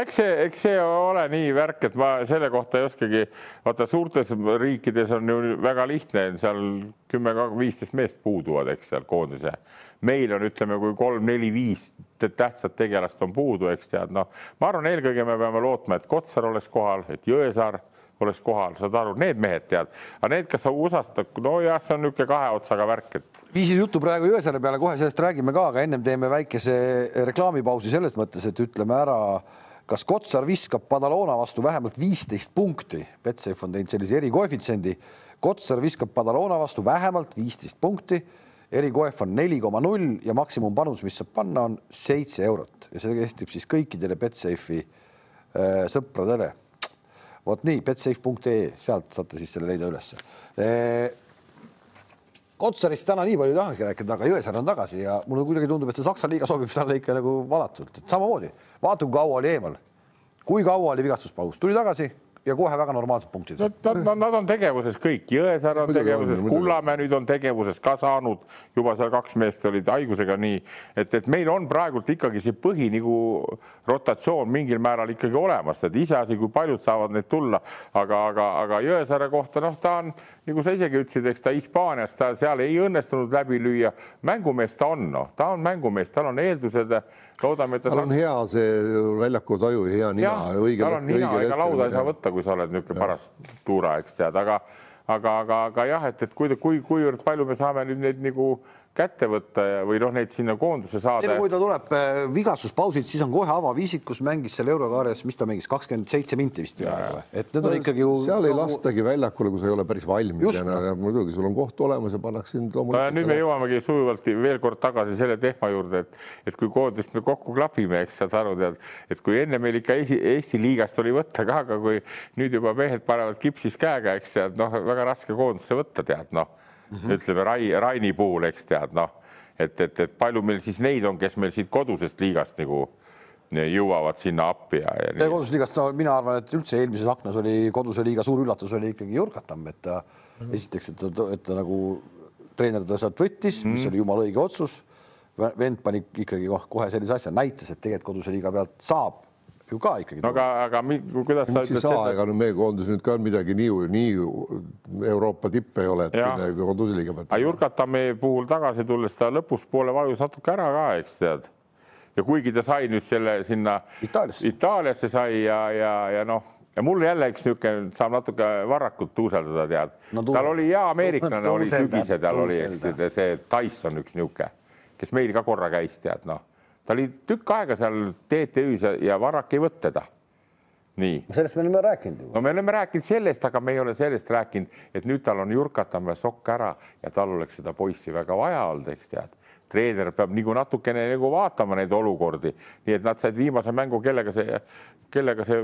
eks see, eks see ole nii värk, et ma selle kohta ei oskagi, vaata suurtes riikides on ju väga lihtne, seal kümme, viisteist meest puuduvad, eks seal koondise. meil on, ütleme, kui kolm-neli-viis tähtsat tegelast on puudu, eks tead, noh, ma arvan, eelkõige me peame lootma, et Kotsar oleks kohal, et Jõesaar poleks kohal, saad aru, need mehed teavad, aga need, kes USA-st, nojah, see on niisugune kahe otsaga värk, et. viisid juttu praegu Jõesaare peale, kohe sellest räägime ka, aga ennem teeme väikese reklaamipausi selles mõttes, et ütleme ära, kas Kotsar viskab Padalona vastu vähemalt viisteist punkti, Betsafe on teinud sellise erikoefitsiendi, Kotsar viskab Padalona vastu vähemalt viisteist punkti erikoef on neli koma null ja maksimumpanus, mis saab panna, on seitse eurot ja see kehtib siis kõikidele Betsafe'i äh, sõpradele vot nii, betsafe.ee, sealt saate siis selle leida ülesse eee... Kotsarist täna nii palju ei tahagi rääkida, aga Jõesaar on tagasi ja mulle kuidagi tundub, et see Saksa liiga sobib talle ikka nagu valatult, et samamoodi vaata, kui kaua oli eemal, kui kaua oli vigastuspaus, tuli tagasi ja kohe väga normaalsed punktid. Nad, nad, nad on tegevuses kõik, Jõesaar on tegevuses, Kullamäe nüüd on tegevuses ka saanud, juba seal kaks meest olid haigusega nii, et, et meil on praegult ikkagi see põhi nagu rotatsioon mingil määral ikkagi olemas, et iseasi, kui paljud saavad need tulla, aga, aga, aga Jõesaare kohta, noh, ta on nagu sa isegi ütlesid, eks ta Hispaanias, ta seal ei õnnestunud läbi lüüa, mängumees ta on, noh, ta on mängumees, tal on eeldused loodame, et ta tal on hea see väljakutaju, hea nina, õige. tal on nina, ega lauda ei saa võtta, kui sa oled niisugune paras tuura, eks tead, aga, aga, aga, aga jah, et, et kui, kui, kuivõrd palju me saame nüüd neid nagu niiku kätte võtta ja, või noh, neid sinna koonduse saada. kui ta tuleb äh, vigastuspausilt, siis on kohe avaviisik, kus mängis seal eurokaarjas, mis ta mängis, kakskümmend seitse minti vist. Nagu et need no, on ikkagi ju. seal ei nagu- lastagi väljakule, kui sa ei ole päris valmis enam ja muidugi sul on koht olemas ja pannakse sind loomulikult. nüüd me jõuamegi sujuvalt veel kord tagasi selle teema juurde, et, et kui koondist me kokku klapime, eks saad aru, tead, et kui enne meil ikka Eesti, Eesti liigast oli võtta ka, aga kui nüüd juba mehed panevad kipsis käega, eks tead, noh, väga raske koondusse võtta, tead, noh mm, -hmm. ütleme Rai, Raini puhul, eks tead, noh, et, et, et palju meil siis neid on, kes meil siit kodusest liigast nagu jõuavad sinna appi ja, ja. ja kodusest liigast, no mina arvan, et üldse eelmises aknas oli koduse liiga suur üllatus oli ikkagi Jurkatam, et ta mm -hmm. esiteks, et ta, et ta nagu treener ta sealt võttis mm, -hmm. mis mhm. oli jumala õige otsus vend pani ikkagi noh, kohe sellise asja, näitas, et tegelikult koduse liiga pealt saab ju ka ikkagi. no aga, aga kuidas sa ütled seda? ega no meie koondis nüüd ka midagi nii, nii Euroopa tipp ei ole, et ja. sinna koondise liiga peab. aga Jurkatami puhul tagasi tulles ta lõpus poole vajus natuke ära ka, eks tead. ja kuigi ta sai nüüd selle sinna Itaaliasse, Itaaliasse sai ja, ja, ja noh ja mul jälle üks niisugune saab natuke varrakult tuuseldada, tead no,. tal oli hea ameeriklane tuuselda, oli sügisel, tal tuuselda. oli, eks see Tyson üks niisugune, kes meil ka korra käis, tead noh ta oli tükk aega seal TTÜ-s ja, ja Varrak ei võtnud teda. nii. sellest me oleme rääkinud juba. no me oleme rääkinud sellest, aga me ei ole sellest rääkinud, et nüüd tal on jurkatamme sokk ära ja tal oleks seda poissi väga vaja olnud, eks tead treener peab nagu natukene nagu vaatama neid olukordi, nii et nad said viimase mängu, kellega see, kellega see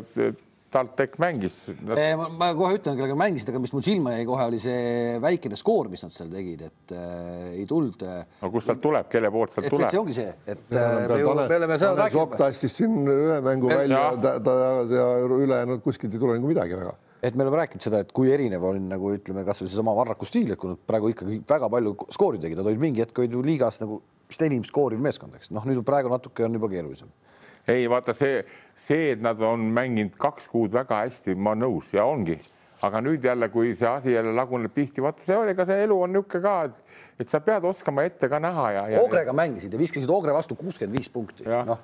TalTech mängis no.. Äh, ma kohe ütlen, kellega mängisid, aga mis mul silma jäi kohe, oli see väikene skoor, mis nad seal tegid, et äh, ei tulnud äh,. no kust sealt tuleb, kelle poolt sealt tuleb? see ongi see, et äh, me, ju, me oleme seal rääkinud. Jopp tassis siin ühe mängu et, välja ja, ta, ta, ja ülejäänud kuskilt ei tule nagu midagi väga et me oleme rääkinud seda, et kui erinev on nagu ütleme, kasvõi seesama Varraku stiil, et kui nad praegu ikkagi väga palju skoori tegid, nad olid mingi hetk olid ju liigas nagu vist enim skooriv meeskond, eks noh, nüüd praegu natuke on juba keerulisem ei vaata see, see, et nad on mänginud kaks kuud väga hästi, ma nõus ja ongi, aga nüüd jälle, kui see asi jälle laguneb tihti, vaata see, ega see elu on niisugune ka, et, et sa pead oskama ette ka näha ja, ja. Ogrega mängisid ja viskasid Ogre vastu kuuskümmend viis punkti. noh,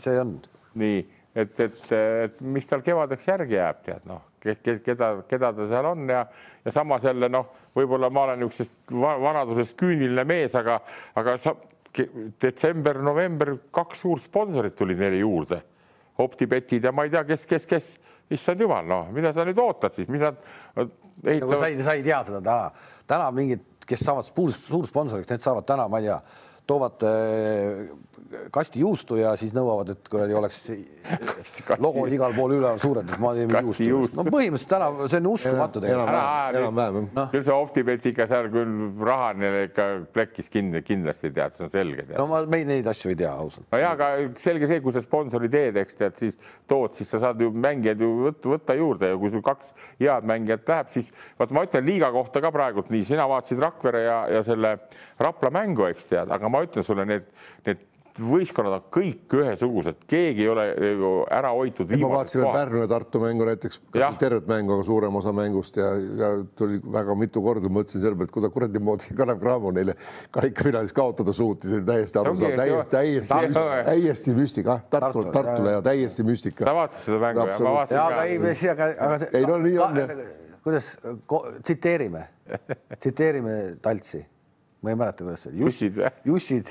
see on. nii, et, et, et mis tal kevadeks järgi jääb, tead noh, keda, keda ta seal on ja, ja samas jälle noh, võib-olla ma olen niisugusest vanadusest küüniline mees, aga, aga sa detsember-november kaks suurt sponsorit tuli neile juurde. Optibetid ja ma ei tea, kes, kes, kes, issand jumal, noh, mida sa nüüd ootad siis, mis nad ehitavad no,. Nagu sa ei, sa ei tea seda täna, täna mingid, kes saavad suur, suursponsoriks, need saavad täna, ma ei tea, toovad äh, kasti juustu ja siis nõuavad, et kuradi oleks logo igal pool üleval suurendatud, ma teen juustu, juustu.. no põhimõtteliselt täna, see on uskumatu tegelikult. enam-vähem, jah. küll see Optibet ikka seal küll raha neile ikka plekkis kinni, kindlasti tead, see on selge. no ma, me neid asju ei tea ausalt. no jaa, aga selge see, kui sa sponsori teed, eks tead, siis tood, siis sa saad ju mängijad ju võtta, võtta juurde ja kui sul kaks head mängijat läheb, siis vaat ma ütlen liiga kohta ka praegult nii, sina vaatasid Rakvere ja, ja selle Rapla mängu, eks tead, aga ma ütlen sulle need, need võistkonnad on kõik ühesugused, keegi ei ole nagu, ära hoitud. ma vaatasin Pärnu ja Tartu mängu näiteks, tervet mängu, aga suurem osa mängust ja, ja tuli väga mitu korda, mõtlesin selle peale, et kuidas kuradi moodi Kalev Cramo neile karikafinaalis kaotada suutis, täiesti arusaadav, täiesti, täiesti, täiesti müstika, Tartu, Tartule ja täiesti müstika. sa vaatasid seda mängu? jaa, aga ei, aga, aga see. ei no nii on. kuidas, tsiteerime, tsiteerime Taltsi ma ei mäleta, kuidas see oli. jussid või? jussid,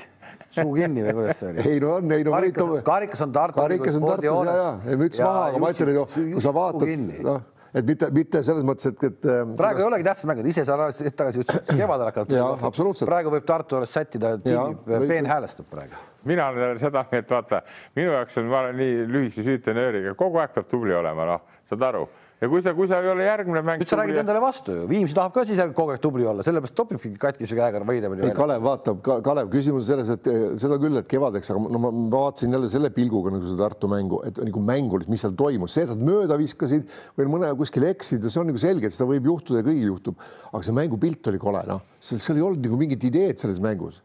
suu kinni või kuidas see oli? ei no on, ei no karikas, võitame. karikas on Tartu. karikas on Tartu, ja, ja, ja müts maha, aga ma ütlen, et noh, kui sa vaatad, noh et mitte, mitte selles mõttes, et, et. Äh, praegu kuidas... ei olegi tähtsad mängud, ise sa hetk tagasi ütlesid, kevadel hakkavad. praegu võib Tartu alles sättida, peen häälestab praegu. mina olen seda meelt, vaata, minu jaoks on, ma olen nii lühikese süütenööriga, kogu aeg peab tubli olema, noh, saad aru ja kui sa, kui sa ei ole järgmine mäng. nüüd sa räägid endale vastu ju, Viimsi tahab ka siis kogu aeg tubli olla, sellepärast topibki katkise käega võidema. ei, Kalev vaatab ka,, Kalev, küsimus selles, et eh, seda küll, et kevadeks, aga no ma vaatasin jälle selle pilguga nagu seda Tartu mängu, et nagu mänguliselt, mis seal toimus, see, et nad mööda viskasid või mõne kuskil eksid ja see on nagu selge, et seda võib juhtuda ja kõigil juhtub, aga see mängupilt oli kole, noh, seal ei olnud nagu mingit ideed selles mängus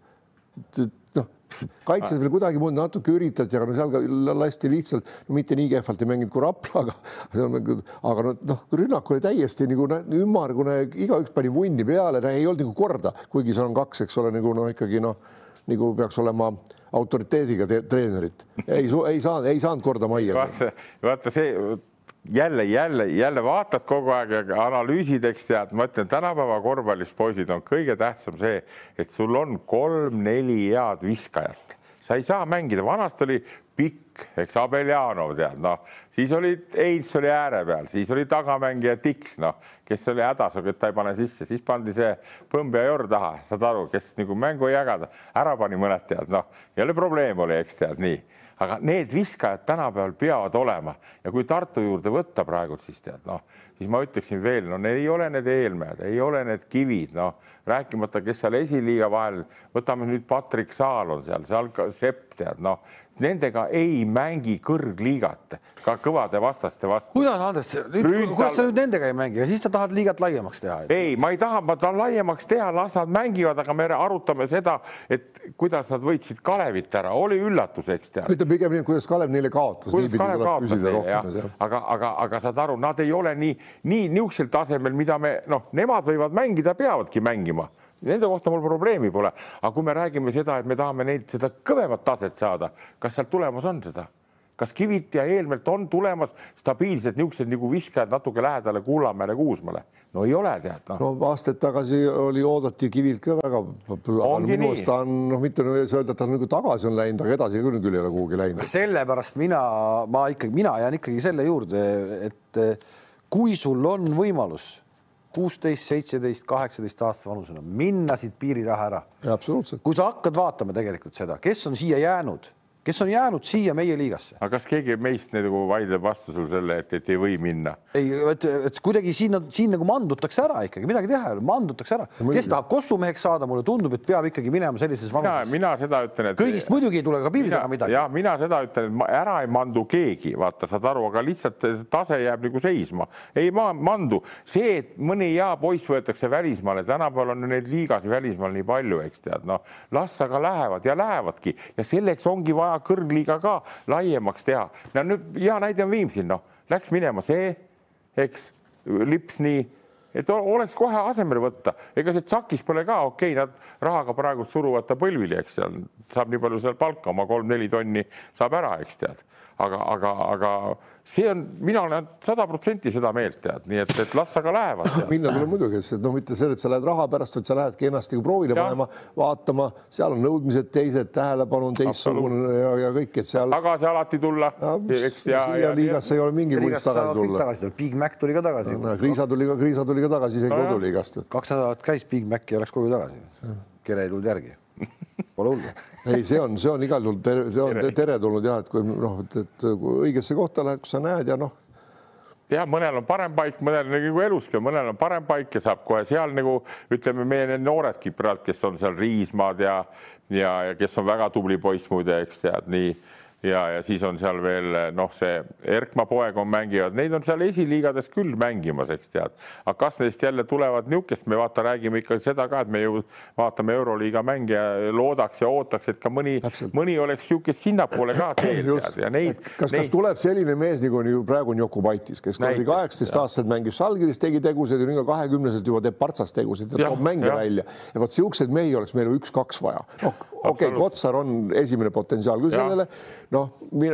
kaitsed veel kuidagi muud natuke üritati, aga no seal lasti lihtsalt no, mitte nii kehvalt ei mänginud kui Rapla, aga nagu, aga noh, rünnak oli täiesti nagu ümmargune, igaüks pani vunni peale, ei olnud nagu korda, kuigi seal on kaks, eks ole, nagu no ikkagi noh, nagu peaks olema autoriteediga treenerit, ei, ei saanud, ei saanud korda majja. vaata, vaata see jälle, jälle, jälle vaatad kogu aeg ja analüüsid, eks tead, ma ütlen, tänapäeva korvpallis poisid on kõige tähtsam see, et sul on kolm-neli head viskajat, sa ei saa mängida, vanasti oli pikk, eks Abeljanov tead, noh, siis oli Eins oli ääre peal, siis oli tagamängija Tiks, noh, kes oli hädas, et ta ei pane sisse, siis pandi see põmb ja jor taha, saad aru, kes nagu mängu ei jagada, ära pani mõned tead, noh, jälle probleem oli, eks tead nii aga need viskajad tänapäeval peavad olema ja kui Tartu juurde võtta praegult, siis tead noh, siis ma ütleksin veel, no ei ole need eelmäed, ei ole need kivid, noh rääkimata, kes seal esiliiga vahel, võtame nüüd Patrik Saal on seal, seal ka Sepp tead noh, nendega ei mängi kõrgliigat ka kõvade vastaste vastu. kuidas, Andres, Rüütal... kuidas sa nüüd nendega ei mängi, siis sa tahad liigat laiemaks teha et...? ei, ma ei taha, ma tahan laiemaks teha, las nad mängivad, aga me arutame seda, et kuidas nad võitsid Kalevit ära, oli üllatus, eks tead. ütle pigem nii, kuidas Kalev neile kaotas. aga, aga, aga saad aru, nad ei ole nii, nii niisugusel tasemel, mida me noh, nemad võivad mängida, peavadki mängima nende kohta mul probleemi pole, aga kui me räägime seda, et me tahame neilt seda kõvemat taset saada, kas sealt tulemas on seda? kas Kivit ja Eelmelt on tulemas stabiilsed niisugused nagu viskajad natuke lähedale Kullamäele, Kuusmale? no ei ole tead no.. no aastaid tagasi oli, oodati Kivilt ka väga. minu arust ta on, noh, mitte öelda, et ta nagu tagasi on läinud, aga edasi küll küll ei ole kuhugi läinud. sellepärast mina, ma ikkagi, mina jään ikkagi selle juurde, et kui sul on võimalus kuusteist, seitseteist, kaheksateist aastase vanusena minna siit piiri taha ära. absoluutselt. kui sa hakkad vaatama tegelikult seda, kes on siia jäänud kes on jäänud siia meie liigasse. aga kas keegi meist nagu vaidleb vastu sul selle, et, et ei või minna? ei, et, et kuidagi siin, siin nagu mandutakse ära ikkagi, midagi teha ei ole, mandutakse ära. kes tahab kossumeheks saada, mulle tundub, et peab ikkagi minema sellises vanuses. mina seda ütlen, et. kõigist muidugi ei tule ka piiri taga midagi. jah, mina seda ütlen, et ära ei mandu keegi, vaata, saad aru, aga lihtsalt tase jääb nagu seisma. ei ma, mandu, see, et mõni hea poiss võetakse välismaale, tänapäeval on neid liigasid välismaal nii palju, eks tead, noh, las aga lähevad ja lähevadki ja selleks ongi vaja hea kõrgliiga ka laiemaks teha. no nüüd hea näide on Viimsil, noh, läks minema see, eks, lips nii et oleks kohe asemele võtta, ega see Tsakis pole ka okei okay,, nad rahaga praegu suruvad ta põlvili, eks seal saab nii palju seal palka, oma kolm-neli tonni saab ära, eks tead aga, aga, aga see on, mina olen sada protsenti seda meelt, tead, nii et, et las aga lähevad. minna tuleb muidugi, sest noh, mitte see, et sa lähed raha pärast, vaid sa lähed kenasti nagu proovile ja. panema, vaatama, seal on nõudmised teised, tähelepanu on teistsugune ja, ja kõik, et seal. tagasi alati tulla. siia liigasse ei ole mingi kunst tagasi tulla. Big Mac tuli ka tagasi no,. Kriisa tuli ka, Kriisa tuli ka tagasi isegi no, koduliigast. kaks nädalat käis Big Mac ja läks koju tagasi. Kere ei tulnud järgi Pole hullu. ei, see on, see on igal juhul tere, see on teretulnud jah, et kui noh, et, et kui õigesse kohta lähed, kus sa näed ja noh. ja mõnel on parem paik, mõnel nagu eluski, mõnel on parem paik ja saab kohe seal nagu ütleme, meie need nooredki praegu, kes on seal Riismaad ja ja, ja kes on väga tubli poiss muide, eks tead nii ja, ja siis on seal veel eh, noh, see Erkma poeg on mängivad, neid on seal esiliigades küll mängimas, eks tead, aga kas neist jälle tulevad niisugust, me vaata, räägime ikka seda ka, et me ju vaatame Euroliiga mänge ja loodaks ja ootaks, et ka mõni, mõni oleks niisugust sinnapoole ka teel ja neid. kas neid..., kas tuleb selline mees nagu on ju praegu on Juku Paitis, kes oli kaheksateist aastaselt mängis Žalgiris, tegi tegusid ja nüüd on kahekümneselt juba teeb partsas tegusid, ta toob mänge ja. välja ja vot siukseid mehi oleks meil ju üks-kaks vaja, noh okei okay,, Kotsar on esimene potentsiaal küll sellele. noh,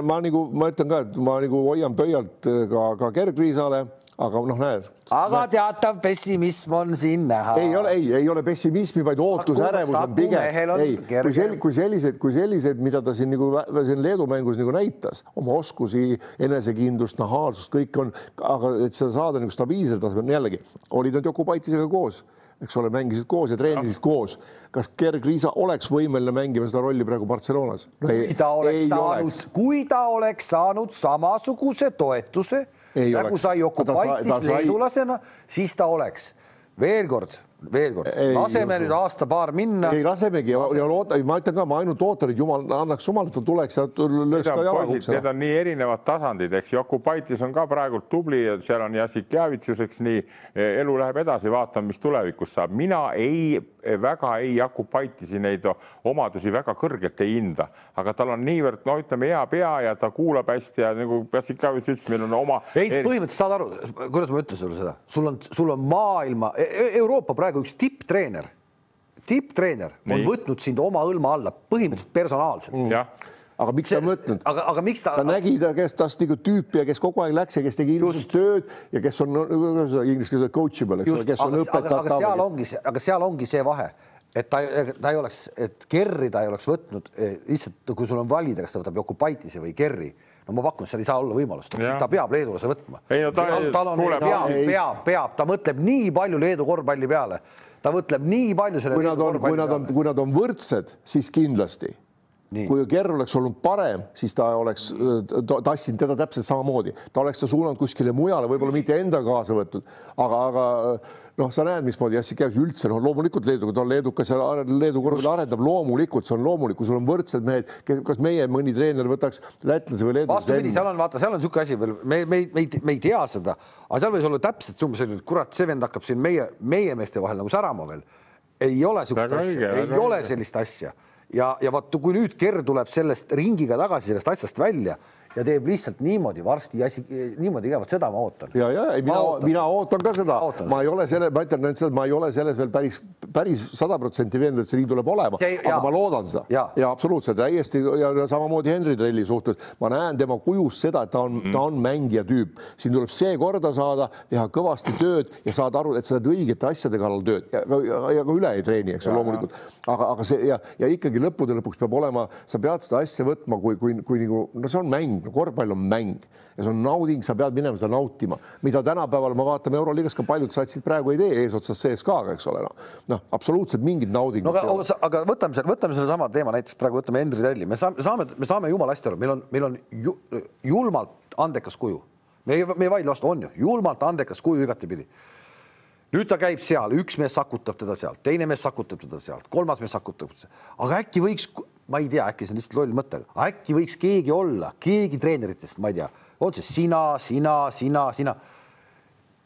ma nagu, ma ütlen ka, et ma nagu hoian pöialt äh, ka, ka Kerg-Riisale aga noh, näed. aga teatav pessimism on siin näha. ei ole, ei, ei ole pessimismi, vaid ootusärevus on pigem, ei, kui sel-, kui sellised, kui sellised, mida ta siin nagu siin Leedu mängus nagu näitas, oma oskusi, enesekindlust, nahaalsust, kõik on, aga et seda saada nagu stabiilsel tasemel, jällegi olid nad Joku Paitisega koos eks ole, mängisid koos ja treenisid ja. koos. kas Gerg Riisa oleks võimeline mängima seda rolli praegu Barcelonas no,? kui ta oleks saanud, kui ta oleks saanud samasuguse toetuse ei nagu oleks. sai Okupaitis leedulasena, siis ta oleks. veel kord veel kord, laseme ei, nüüd aasta-paar minna. ei lasemegi laseme. ja, ja loota, ma ütlen ka, ma ainult ootan, et jumal annaks jumal, et ta tuleks ja lööks ka jalakuksele. Need on nii erinevad tasandid, eks ju, Okupaitis on ka praegult tubli, seal on Jassikjavitsus, eks nii, e, elu läheb edasi, vaatame, mis tulevikus saab, mina ei, e, väga ei Okupaitisi neid omadusi väga kõrgelt ei hinda, aga tal on niivõrd, no ütleme, hea pea ja ta kuulab hästi ja nagu Jassikjavits ütles, meil on oma. ei, põhimõtteliselt saad aru, kuidas ma ütlen sulle seda, sul on, sul on maailma e, e Euroopa praegu praegu üks tipptreener, tipptreener on Nii. võtnud sind oma õlma alla põhimõtteliselt personaalselt mm aga miks see, ta mõtlenud, aga, aga miks ta? ta nägi ta, kes tast nagu tüüpi ja kes kogu aeg läks ja kes tegi ilusat tööd ja kes on inglise keeles coach imal, eks ole, kes on õpetaja. aga seal ongi, aga seal ongi see vahe, et ta, ta ei oleks, et Kerri ta ei oleks võtnud eh, lihtsalt, kui sul on valida, kas ta võtab Jokubaitise või Kerri no ma pakun, seal ei saa olla võimalust, ta peab leedulase võtma. No, ta, tal, tal on, peab, peab, peab, ta mõtleb nii palju Leedu korvpalli peale, ta mõtleb nii palju selle. kui nad on, kui nad on, kui nad on võrdsed, siis kindlasti Nii. kui Kerr oleks olnud parem, siis ta oleks tassinud teda täpselt samamoodi, ta oleks ta suunanud kuskile mujale, võib-olla mitte enda kaasa võtnud, aga, aga noh, sa näed, mismoodi asi käib üldse, noh, loomulikult Leeduga, ta on leedukas ja Leedu korvpalli arendab, loomulikult, see on loomulik, kui sul on võrdsed mehed, kas meie mõni treener võtaks lätlase või leedulase. vastupidi, seal on, vaata, seal on niisugune asi veel, me, me, me, me ei tea seda, aga seal võis olla täpselt umbes selline, et kurat, see vend hakkab siin meie, meie meeste vahel nagu särama veel. ei ole niisugust asja, ei ole sellist asja ja, ja vaat kui nüüd Ker tuleb sellest ringiga tagasi sellest asjast välja ja teeb lihtsalt niimoodi varsti asi, niimoodi käivad, seda ma ootan. ja, ja mina, mina ootan ka seda, ma ei ole selle, ma ütlen ainult seda, et ma ei ole selles veel päris päris sada protsenti veendunud, et see liin tuleb olema, aga ma loodan seda ja, ja absoluutselt täiesti ja samamoodi Henri Trelli suhtes. ma näen tema kujus seda, et ta on mm, -hmm. ta on mängija tüüp, siin tuleb see korda saada, teha kõvasti tööd ja saada aru, et sa teed õigete asjade kallal tööd ja, ja, ja ka üle ei treeni, eks ole, loomulikult, aga, aga see ja, ja ikkagi lõppude lõpuks peab olema, sa pead seda asja võtma kui, kui, kui nagu no see on mäng, korvpall on mäng ja see on nauding, sa pead minema seda nautima, mida tänapäeval ma vaatan Euroliigas ka paljud satsid praegu ei tee eesotsas CSKA-ga, eks ole no.. noh, noh absoluutselt mingit naudingut no,. aga, aga võtame selle, võtame sellesama teema näiteks praegu võtame Hendrik Telli, me saame, saame, me saame jumala hästi aru, meil on, meil on ju, julmalt andekas kuju, me ei, me ei vaidle vastu, on ju, julmalt andekas kuju igatepidi nüüd ta käib seal, üks mees sakutab teda sealt, teine mees sakutab teda sealt, kolmas mees sakutab, aga äkki võiks, ma ei tea, äkki see on lihtsalt loll mõte, äkki võiks keegi olla, keegi treeneritest, ma ei tea, on see sina, sina, sina, sina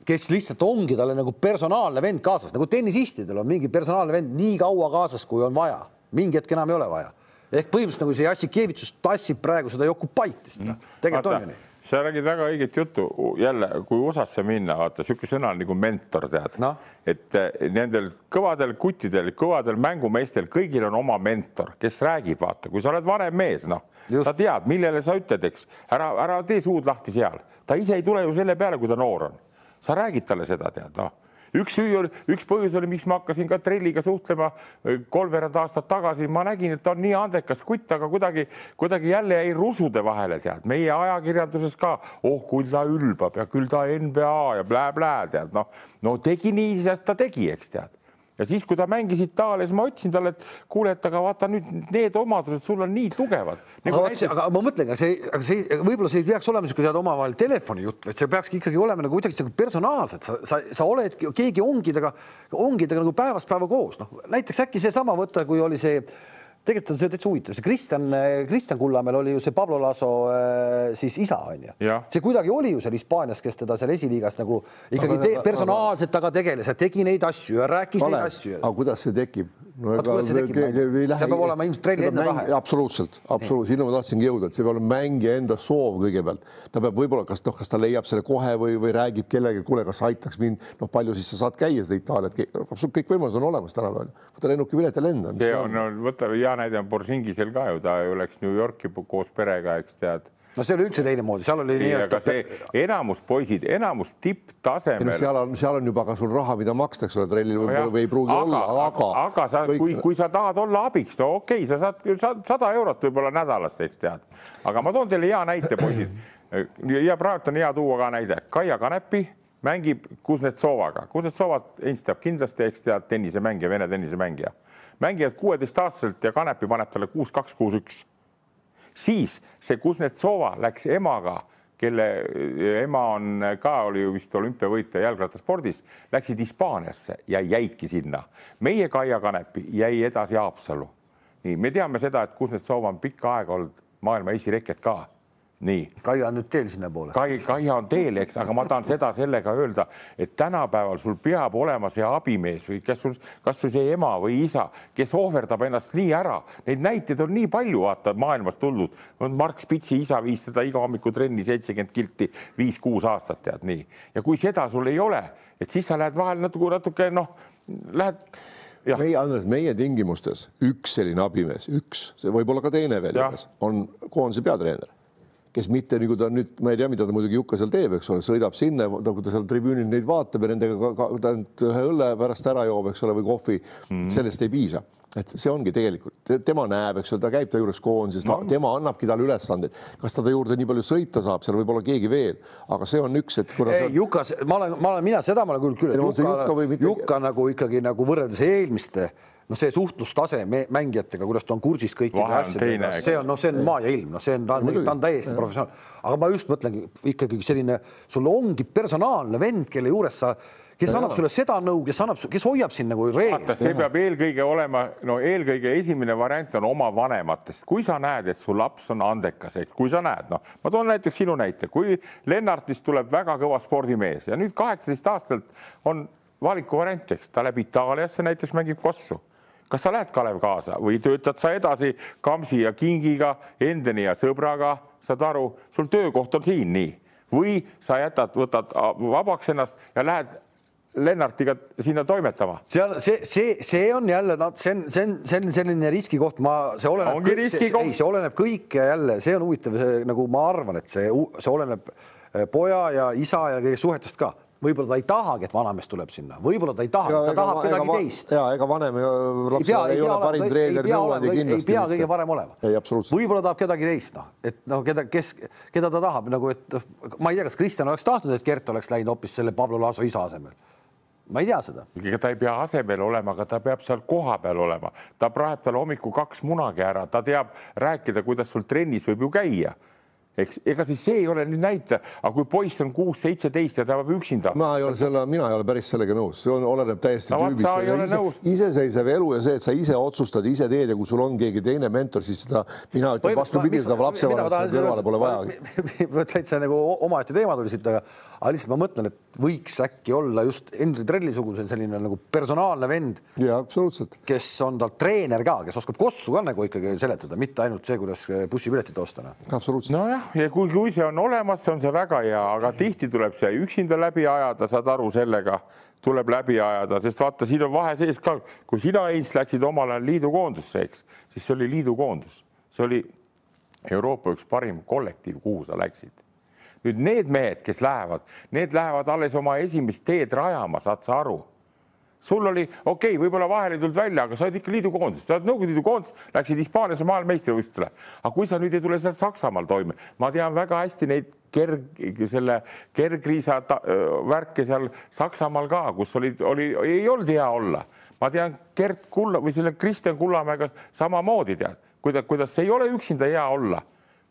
kes lihtsalt ongi talle nagu personaalne vend kaasas, nagu tennisistidel on mingi personaalne vend nii kaua kaasas, kui on vaja, mingi hetk enam ei ole vaja. ehk põhimõtteliselt nagu see Jassikevitsus tassib praegu seda Jokupaitist noh, mm., tegelikult Vaata, on ju nii sa räägid väga õiget juttu jälle, kui USA-sse minna, vaata niisugune sõna nagu mentor, tead no., et eh, nendel kõvadel kuttidel, kõvadel mängumeestel, kõigil on oma mentor, kes räägib, vaata, kui sa oled vanem mees, noh, sa tead, millele sa ütled, eks, ära, ära tee suud lahti seal, ta ise ei tule ju selle peale, kui ta noor on sa räägid talle seda, tead, noh üks süü oli, üks põhjus oli, miks ma hakkasin ka Trelliga suhtlema äh, kolmveerand aastat tagasi, ma nägin, et ta on nii andekas kutt, aga kuidagi, kuidagi jälle jäi rusude vahele, tead, meie ajakirjanduses ka, oh küll ta ülbab ja küll ta NBA ja blä-blä, tead, noh, no tegi nii, sest ta tegi, eks tead ja siis, kui ta mängis Itaalias, ma ütlesin talle, et kuule, et aga vaata nüüd need omadused sul on nii tugevad nagu. Näiteks... aga ma mõtlen, aga see, aga see võib-olla see ei peaks olema niisugune tead omavahel telefonijutt, vaid see peakski ikkagi olema nagu kuidagi personaalselt, sa, sa, sa oled, keegi ongi temaga, ongi temaga nagu päevast päeva koos, noh näiteks äkki seesama võtta, kui oli see tegelikult on see täitsa huvitav, see Kristjan, Kristjan Kullamäel oli ju see Pablo Laso äh, siis isa onju. see kuidagi oli ju seal Hispaanias, kes teda seal esiliigas nagu ikkagi aga, aga, personaalselt aga tegeles ja tegi neid asju ja rääkis Vale. neid asju. aga kuidas see tekib? no ega see, see lähe... peab olema ilmselt trenni enda mäng... tahe. absoluutselt, absoluutselt, sinna ma tahtsingi jõuda, et see peab olema mängija enda soov kõigepealt. ta peab võib-olla, kas noh, kas ta leiab selle kohe või, või räägib kellegagi, kuule, kas aitaks mind, noh, palju siis sa saad käia seda Itaaliat, kõik võimalused on olemas tänapäeval. võta lennukipilet ja lenda. see on, on, no, võta hea näide on Borsingisel ka ju, ta ju läks New Yorki koos perega, eks tead no see oli üldse teine moodi, seal oli nii-öelda. enamus poisid, enamus tipptasemel. seal on, seal on juba ka sul raha, mida makstakse sulle trellil võib-olla no või ei pruugi aga, olla, aga. aga sa kõik..., kui, kui sa tahad olla abiks, no okei okay,, sa saad küll sada eurot võib-olla nädalas, eks tead, aga ma toon teile hea näite, poisid. ja praegu on hea tuua ka näide, Kaia Kanepi mängib Kuznetsovaga, Kuznetsovat Heinz teab kindlasti, eks tead, tennisemängija, Vene tennisemängija. mängivad kuueteistaastaselt ja Kanepi paneb talle kuus, kaks, kuus, üks siis see Kuznetsova läks emaga, kelle eh, ema on ka, oli ju vist olümpiavõitja jalgrattaspordis, läksid Hispaaniasse ja jäidki sinna. meie Kaia Kanepi jäi edasi Haapsallu. nii, me teame seda, et Kuznetsov on pikka aega olnud maailma esireket ka nii. Kaia on nüüd teel sinnapoole. Kai, Kaia on teel, eks, aga ma tahan seda sellega öelda, et tänapäeval sul peab olema see abimees või kes sul, kas või see ema või isa, kes ohverdab ennast nii ära. Neid näiteid on nii palju, vaata, maailmas tulnud. Mark Spitsi isa viis seda iga hommiku trenni seitsekümmend kilti viis-kuus aastat, tead nii. ja kui seda sul ei ole, et siis sa lähed vahel natuke, natuke noh, lähed Ja. meie, Andres, meie tingimustes üks selline abimees, üks, see võib olla ka teine veel, on koondise peatreener kes mitte nagu ta nüüd, ma ei tea, mida ta muidugi Jukka seal teeb, eks ole, sõidab sinna, nagu ta seal tribüünil neid vaatab ja nendega ta ühe õlle pärast ära joob, eks ole, või kohvi mm, -hmm. sellest ei piisa. et see ongi tegelikult, tema näeb, eks ole, ta käib ta juures koondises no., tema annabki talle ülesandeid, kas ta ta juurde nii palju sõita saab, seal võib olla keegi veel, aga see on üks, et kuna ei, on... Jukas, ma olen, ma olen mina seda, ma olen küll küll, et Jukka, Jukka, mitte... Nagu Jukka nagu ikkagi nagu võrreldes eelmiste noh, see suhtlustase mängijatega, kuidas ta on kursis kõikide asjadega, see on, noh, see on maa ja ilm, noh, see on, ta on, ta on täiesti professionaal, aga ma just mõtlengi ikkagi selline, sul ongi personaalne vend, kelle juures sa kes annab sulle seda nõu, kes annab, kes hoiab sind nagu reegel. vaata, see peab eelkõige olema, no eelkõige esimene variant on oma vanematest, kui sa näed, et su laps on andekas, et kui sa näed, noh, ma toon näiteks sinu näite, kui Lennartist tuleb väga kõva spordimees ja nüüd kaheksateist aastaselt on valikuvariant, eks ta läheb Itaaliasse näiteks mängib kossu kas sa lähed, Kalev, kaasa või töötad sa edasi Kamsi ja Kingiga, Endeni ja sõbraga, saad aru, sul töökoht on siin nii või sa jätad, võtad vabaks ennast ja lähed Lennartiga sinna toimetama. seal see, see, see on jälle, see on, see on, see on selline riskikoht, ma, see oleneb, kõik, see, ei, see oleneb kõik jälle, see on huvitav, nagu ma arvan, et see, see oleneb äh, poja ja isa ja kõigest suhetest ka võib-olla ta ei tahagi, et vanamees tuleb sinna, võib-olla ta ei taha, ta ega, tahab kedagi va, teist. ja ega vanem laps äh, ei, ei, ei ole parim treener, nõuandja kindlasti. ei pea kõige parem olema. võib-olla tahab kedagi teist, noh, et noh, keda, kes, keda ta tahab nagu, et noh, ma ei tea, kas Kristjan oleks tahtnud, et Gert oleks läinud hoopis selle Pablo Laso isa asemel ma ei tea seda. ega ta ei pea asemel olema, aga ta peab seal kohapeal olema, ta praeb talle hommikul kaks munagi ära, ta teab rääkida, kuidas sul trennis võib ju käia eks ega siis see ei ole nüüd näitaja, aga kui poiss on kuus, seitseteist ja ta peab üksinda. ma ei ole selle, mina ei ole päris sellega nõus, see on, oleneb täiesti no, tüübist. iseseisev elu ja see, et sa ise otsustad, ise teed ja kui sul ongi keegi teine mentor, siis seda mina ütlen vastupidi, seda lapsevanemat kõrvale pole vaja. täitsa nagu omaette teema tuli siit, aga, aga lihtsalt ma mõtlen, et võiks äkki olla just Henri Trelli sugusel selline nagu personaalne vend. jaa, absoluutselt. kes on tal treener ka, kes oskab kossu ka nagu ikkagi seletada, mitte ainult see, kuidas eh, bussipiletit osta. Noh. absoluutselt. nojah jah, ja kui, kui see on olemas, see on see väga hea, aga tihti tuleb see üksinda läbi ajada, saad aru sellega, tuleb läbi ajada, sest vaata, siin on vahe sees ka, kui sina, Heinz, läksid omal ajal liidukoondusse, eks, siis see oli liidukoondus, see oli Euroopa üks parim kollektiiv, kuhu sa läksid. nüüd need mehed, kes lähevad, need lähevad alles oma esimest teed rajama, saad sa aru sul oli okei okay,, võib-olla vahele ei tulnud välja, aga sa oled ikka liidukoondises, sa oled Nõukogude Liidu koondises, läksid Hispaaniasse maailmameistrivõistlustele, aga kui sa nüüd ei tule sealt Saksamaal toime, ma tean väga hästi neid kerg, selle kergriisa värke seal Saksamaal ka, kus olid, oli, ei olnud hea olla. ma tean Gert Kulla või selle Kristjan Kullamäega samamoodi tead, kuidas, kuidas ei ole üksinda hea olla.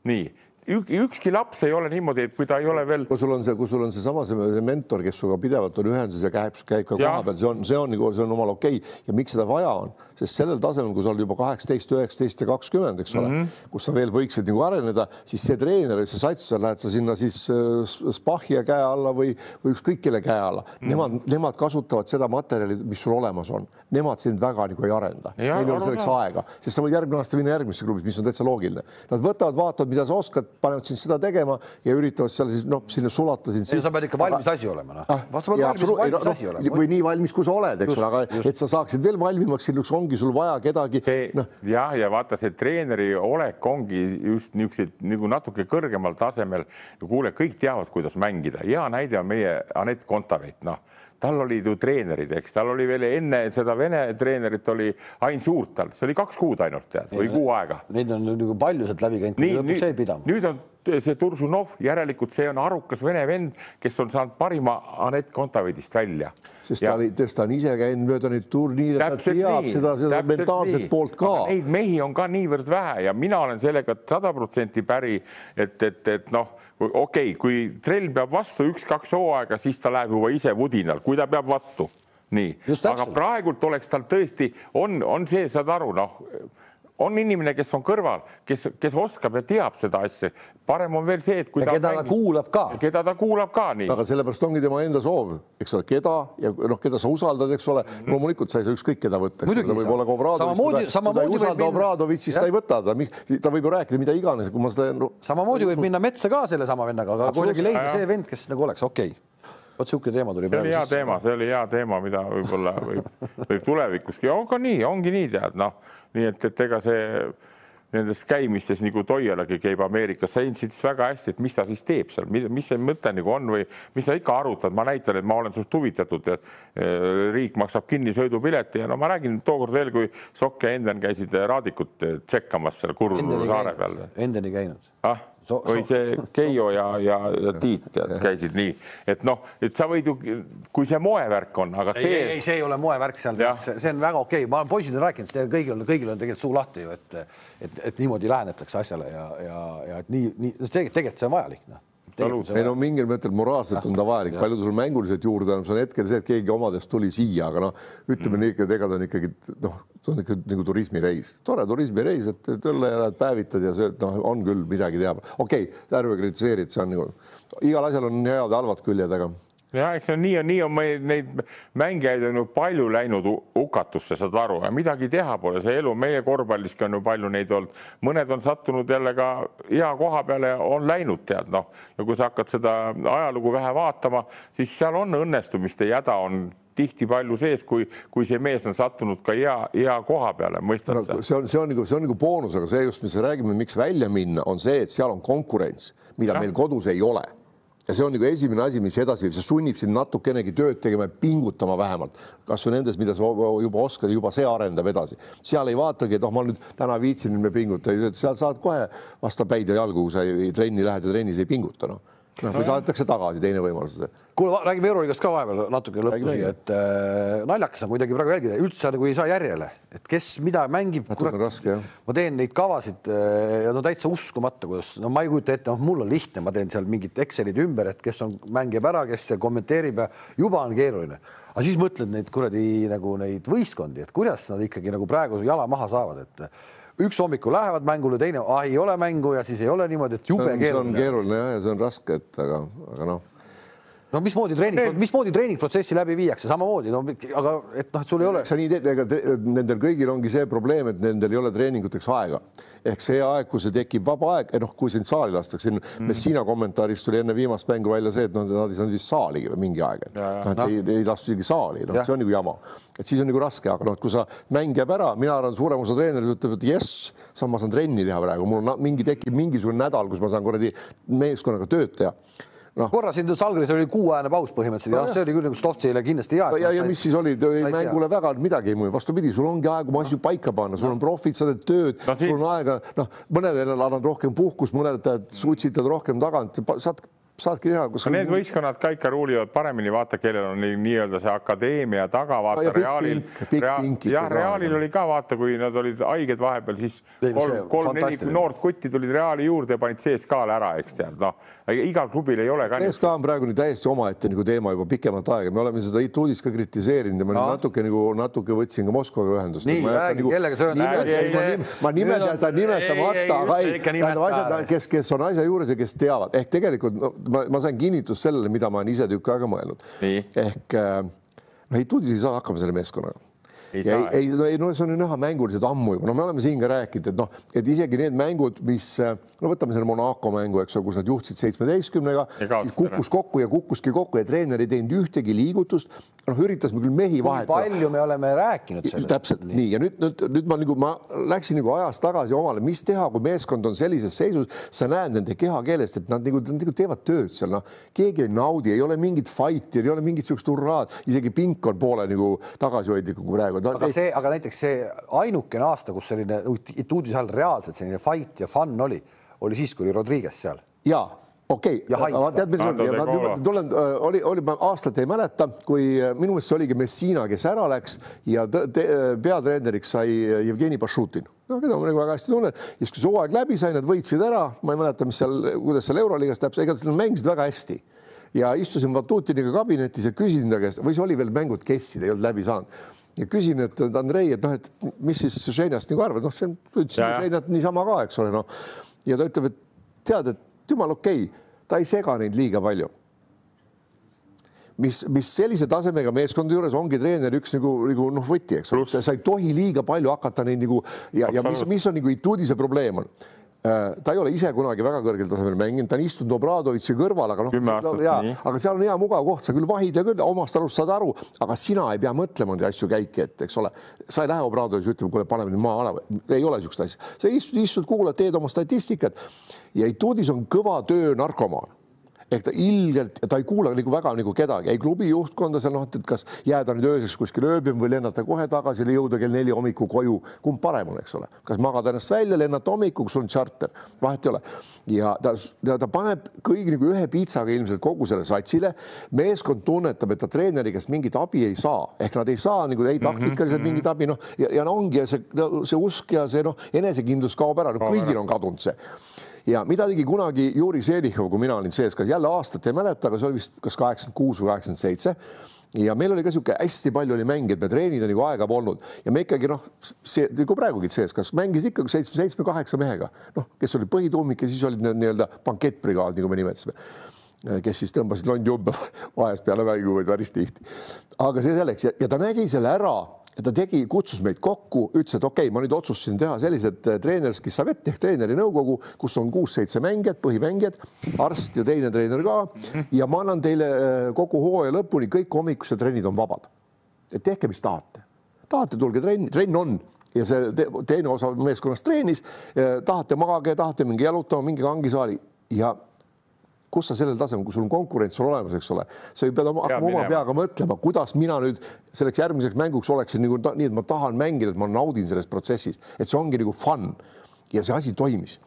nii ükski laps ei ole niimoodi, et kui ta ei ole veel. kui sul on see, kui sul on seesama see, see mentor, kes sinuga pidevalt on ühenduses ja käib, käib ka kohapeal, see on, see on nagu, see on omal okei okay. ja miks seda vaja on, sest sellel tasemel, kui sa oled juba kaheksateist, üheksateist ja kakskümmend, eks ole mm, -hmm. kus sa veel võiksid nagu areneda, siis see treener, see sats, sa lähed sa sinna siis äh, Spahja käe alla või, või ükskõik kelle käe alla mm, -hmm. nemad, nemad kasutavad seda materjali, mis sul olemas on, nemad sind väga nagu ei arenda, neil ei ole selleks aega, sest sa võid järgmine aasta minna järgmisse klubi, mis on täitsa loogiline. Nad võtavad, vaatavad, mida sa oskad panevad sind seda tegema ja üritavad seal siis noh, sinna sulata sind. sa pead ikka valmis ah, asi olema noh ah,. No, noh, või nii valmis, kui sa oled, eks ole, aga just. et sa saaksid veel valmimaks, sinuks ongi sul vaja kedagi. No. jah, ja vaata, see treeneri olek ongi just niisuguseid nagu natuke kõrgemal tasemel. kuule, kõik teavad, kuidas mängida, hea näide on meie Anett Kontaveit, noh tal olid ju treenerid, eks tal oli veel enne seda Vene treenerit oli Ain Suurtal, see oli kaks kuud ainult tead või kuu aega. Neid on nagu palju sealt läbi käinud, lõpuks jäi pidama. nüüd on see Tursunov, järelikult see on arukas vene vend, kes on saanud parima Anett Kontaveidist välja. sest ja... ta oli, sest ta on ise käinud mööda neid turniire, ta teab nii, seda, seda mentaalset nii. poolt ka. Neid mehi on ka niivõrd vähe ja mina olen sellega sada protsenti päri, et, et, et noh okei okay,, kui trell peab vastu üks-kaks hooaega, siis ta läheb juba ise vudinal, kui ta peab vastu, nii, aga praegult oleks tal tõesti on, on see, saad aru, noh on inimene, kes on kõrval, kes, kes oskab ja teab seda asja. parem on veel see, et kui ja ta keda mängib, ta kuulab ka, keda ta kuulab ka nii. aga sellepärast ongi tema enda soov, eks ole, keda ja noh, keda sa usaldad, eks ole mm. -hmm. loomulikult sa ei saa ükskõik keda võtta. võib-olla ka Obradovitš, kui ta ei usalda Obradovitš, siis ta ei võta ta, ta võib ju rääkida mida iganes, kui ma seda no,. samamoodi võib minna metsa ka sellesama vennaga, aga kuidagi leida see vend, kes nagu oleks okei okay vot niisugune teema tuli. see oli hea sisse. teema, see oli hea teema, mida võib-olla võib, võib tulevikuski, on ka nii, ongi nii, tead noh, nii et, et ega see nendes käimistes nagu Toialagi käib Ameerikas, sa hindasid väga hästi, et mis ta siis teeb seal, mis see mõte nagu on või mis sa ikka arutad, ma näitan, et ma olen sinust huvitatud ja äh, riik maksab kinni sõidupileti ja no ma räägin tookord veel, kui Sokk ja Enden käisid Raadikut äh, tsekkamas seal Kurnu saare peal. Endeni käinud ah? so, või see Keijo ja, ja, ja Tiit tead, käisid nii, et noh, et sa võid ju, kui see moevärk on, aga see. ei, ei, see ei ole moevärk seal, see, see on väga okei okay., ma olen poisidele rääkinud, kõigil on, kõigil on tegelikult suu lahti ju, et, et, et niimoodi lähenetakse asjale ja, ja, ja et nii, nii tegelikult see on vajalik noh ei no mingil mõttel moraalselt on ta vajalik, palju sul mänguliselt juurde on, see on hetkel see, et keegi omadest tuli siia, aga noh, ütleme mm. nii, et ega ta on ikkagi noh, see on ikka nagu turismireis, tore turismireis, et õlle ja lähed päevitad ja sööd, noh, on küll midagi teha. okei okay,, ärme kritiseeri, et see on nagu igal asjal on head ja halvad küljed, aga ja eks see on nii, nii on meil neid mängijaid on ju palju läinud hukatusse, saad aru, midagi teha pole, see elu meie korvpalliski on ju palju neid olnud, mõned on sattunud jälle ka hea koha peale, on läinud tead noh, ja kui sa hakkad seda ajalugu vähe vaatama, siis seal on õnnestumiste jada on tihti palju sees, kui, kui see mees on sattunud ka hea, hea koha peale, mõistad no, sa? see on, see on nagu, see on nagu boonus, aga see just, mis räägime, miks välja minna, on see, et seal on konkurents, mida ja. meil kodus ei ole ja see on nagu esimene asi, mis edasi viib, see sunnib sind natukenegi tööd tegema ja pingutama vähemalt, kasvõi nendes, mida sa juba oskad, juba see arendab edasi. seal ei vaatagi, et noh, ma nüüd täna viitsin, me pingutame, seal saad kohe vastu päid ja jalgu, kui sa trenni lähed ja trennis ei pinguta, noh noh, või saadetakse tagasi, teine võimalus. kuule, räägime Euroligast ka vahepeal natuke lõpus, et äh, naljakas on muidugi praegu jälgida, üldse nagu ei saa järjele, et kes mida mängib. ma teen neid kavasid äh, ja no täitsa uskumatu, kuidas, no ma ei kujuta ette, noh, mul on lihtne, ma teen seal mingid Excelid ümber, et kes on, mängib ära, kes kommenteerib ja juba on keeruline. aga siis mõtled neid kuradi nagu neid võistkondi, et kuidas nad ikkagi nagu praegu jala maha saavad, et üks hommikul lähevad mängule, teine ah, ei ole mängu ja siis ei ole niimoodi, et jube keeruline. see on keeruline jah, ja see on raske, et aga, aga noh no mismoodi treening Treen., mismoodi treeningprotsessi läbi viiakse, samamoodi, no aga et noh, et sul ei ole. sa nii teed, ega te, nendel kõigil ongi see probleem, et nendel ei ole treeninguteks aega. ehk see aeg, kui see tekib vaba aeg, noh, kui sind saali lastakse mm., Messina kommentaarist tuli enne viimast mängu välja see, et noh, nad no, ei saanud vist saaligi mingi aeg, et nad no, no. ei, noh. ei lastud isegi saali, noh, see on nagu jama. et siis on nagu raske, aga noh, et kui sa mäng jääb ära, mina arvan, suurem osa treenereid ütleb, et jess, ma saan trenni teha praegu, mul on mingi tekib mingisugune nädal, kus ma saan kuradi meeskonnaga tööd teha no.. korra siin Salgris oli kuuajane paus põhimõtteliselt no, ja see oli küll nagu Slovtšile kindlasti hea no,. ja, ja said, mis siis oli, mängule väga midagi ei mõju, vastupidi, sul ongi aeg oma asju paika panna, sul on profid, sa teed tööd no,, sul on aega, noh, mõnele annad rohkem puhkust, mõnele suitsitad rohkem tagant, saad saadki teha. kas need või... võistkonnad ka ikka ruulivad paremini, vaata, kellel on nii-öelda see akadeemia taga, vaata ja, Reaalil, rea, jah, Reaalil oli ka vaata, kui nad olid haiged vahepeal, siis kolm-neli kolm, noort kutti tulid Reaali juurde ja panid sees ka ära, eks tead, noh igal klubil ei ole ka. SK on praegu nüüd täiesti omaette nagu teema juba pikemat aega, me oleme seda Itt uudist ka kritiseerinud ja ma no. natuke nagu natuke võtsin ka Moskvaga ühendust. nii, räägi, nagu kellega sa ühendad? ma nimetan, ta nimetamata, aga ei, tähendab asjad, kes, kes on asja juures ja kes teavad, ehk tegelikult no, ma, ma sain kinnitust sellele, mida ma olen ise tükk aega mõelnud. ehk äh, noh, Itt uudis ei saa hakkama selle meeskonnaga ei, ei, ei, no, ei, no see on ju näha mänguliselt ammu juba, no me oleme siin ka rääkinud, et noh, et isegi need mängud, mis no võtame selle Monaco mängu, eks ole, kus nad juhtisid seitsmeteistkümnega, siis kukkus kokku ja kukkuski kokku ja treener ei teinud ühtegi liigutust. noh, üritasime küll mehi vahetada. palju me oleme rääkinud sellest. täpselt nii, nii. ja nüüd, nüüd, nüüd ma nagu ma läksin nagu ajas tagasi omale, mis teha, kui meeskond on sellises seisus, sa näed nende kehakeelest, et nad nagu, nagu teevad tööd seal, noh, keegi ei naudi, ei ole mingit fight'i, ei ole mingit siukest hurraad, isegi pink on poole nagu tagasihoidlikum kui praegu No, aga see, aga näiteks see ainukene aasta, kus selline etuudis all reaalselt selline fight ja fun oli, oli siis, kui oli Rodriguez seal. ja okei okay., tead, mis on, ma nüüd tulen, äh, oli, oli, ma aastat ei mäleta, kui äh, minu meelest see oligi Messina, kes ära läks ja äh, peatreeneriks sai Jevgeni Pašutin no keda ma nagu väga hästi tunnen, siis kui see hooaeg läbi sai, nad võitsid ära, ma ei mäleta, mis seal, kuidas seal Euroliigas täpselt, igatahes nad mängisid väga hästi ja istusin Batutiniga kabinetis ja küsisin ta käest, või see oli veel mängud, kes ei olnud läbi saanud ja küsin, et Andrei, et noh, et mis siis Ženjast nagu arvad, noh, see on, ütlesin Ženjat niisama ka, eks ole, noh. ja ta ütleb, et tead, et jumal okei okay,, ta ei sega neid liiga palju. mis, mis sellise tasemega meeskondade juures ongi treener üks nagu, nagu noh, võti, eks ole, sa ei tohi liiga palju hakata neid nagu ja, ja mis, mis on nagu Ituudise probleem on Äh, ta ei ole ise kunagi väga kõrgel tasemel mänginud, ta on istunud Obradovitši kõrval, aga noh, aga seal on hea mugav koht, sa küll vahid ja küll omast arust saad aru, aga sina ei pea mõtlema neid asju käiki, et eks ole, sa ei lähe Obradovitši ütlema, kuule, paneme nüüd maa ala, ei ole niisugust asja, sa istud, istud, kuulad, teed oma statistikat ja Itudis on kõva töö narkomaan ehk ta ilgelt, ta ei kuula nagu väga nagu kedagi, ei klubi juhtkonda seal noh, et kas jääda nüüd ööseks kuskil ööbima või lennata kohe tagasi või jõuda kell neli hommikul koju, kumb parem on, eks ole, kas magada ennast välja, lennata hommikul, sul on tšarter, vahet ei ole. ja ta, ta, ta paneb kõigi nagu ühe piitsaga ilmselt kogu selle satsile. meeskond tunnetab, et ta treeneri käest mingit abi ei saa, ehk nad ei saa nagu ei mhm, taktikaliselt mm -hmm. mingit abi, noh ja, ja no ongi ja see no,, see usk ja see noh, enesekindlus kaob ära no,, kõigil on kadunud see ja mida tegi kunagi Juri Selihov, kui mina olin sees, kas jälle aastat ei mäleta, aga see oli vist kas kaheksakümmend kuus või kaheksakümmend seitse ja meil oli ka niisugune hästi palju oli mänge, et me treenida nagu aega polnud ja me ikkagi noh, see nagu praegugi sees, kas mängisid ikkagi seitsme, seitsme-kaheksa mehega, noh, kes oli põhituumik ja siis olid need nii-öelda bankettbrigaad, nagu me nimetasime, eh, kes siis tõmbasid londi umbe vahest peale mängu või päris tihti. aga see selleks ja, ja ta nägi selle ära ja ta tegi, kutsus meid kokku, ütles, et okei okay,, ma nüüd otsustasin teha sellised eh, treenerski savett ehk treenerinõukogu, kus on kuus-seitse mängijat, põhimängijad, arst ja teine treener ka ja ma annan teile eh, kogu hooaja lõpuni kõik hommikused trennid on vabad. et tehke, mis tahate, tahate, tulge trenni, trenn on ja see teine osa meeskonnast treenis, eh, tahate magage, tahate minge jalutama, minge kangisaali ja kus sa sellel tasemel, kui sul on konkurents on olemas, eks ole, sa ju pead oma, hakkama oma peaga mõtlema, kuidas mina nüüd selleks järgmiseks mänguks oleksin nagu nii, et ma tahan mängida, et ma naudin sellest protsessist, et see ongi nagu fun ja see asi toimis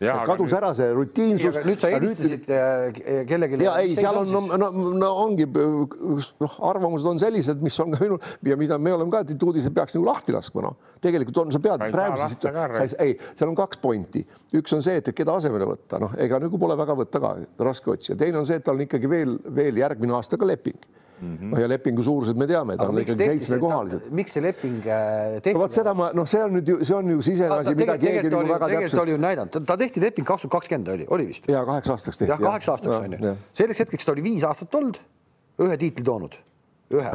kadus nüüd... ära see rutiinsus. nüüd sa helistasid nüüd... Äh, kellelegi. ja ei, seal on, no, no, no ongi noh, arvamused on sellised, mis on ka minul ja mida me oleme ka, et uudised peaks nagu lahti laskma, noh. tegelikult on, sa pead praeguses situatsioonis, ei, seal on kaks pointi, üks on see, et keda asemele võtta, noh, ega nagu pole väga võtta ka, raske otsida, teine on see, et tal on ikkagi veel, veel järgmine aasta ka leping mm. -hmm. no ja lepingu suurused me teame, ta on ikkagi seitsmekohalised. miks see leping äh, tehti? no vot seda ma, noh, see on nüüd ju, see on ju siseasi, mida keegi nagu väga täpselt. tegelikult oli ju näidanud, ta tehti leping kaks tuhat kakskümmend oli, oli vist? ja kaheks aastaks tehti. jah, kaheks aastaks on ju. selleks hetkeks ta oli viis aastat olnud, ühe tiitli toonud, ühe.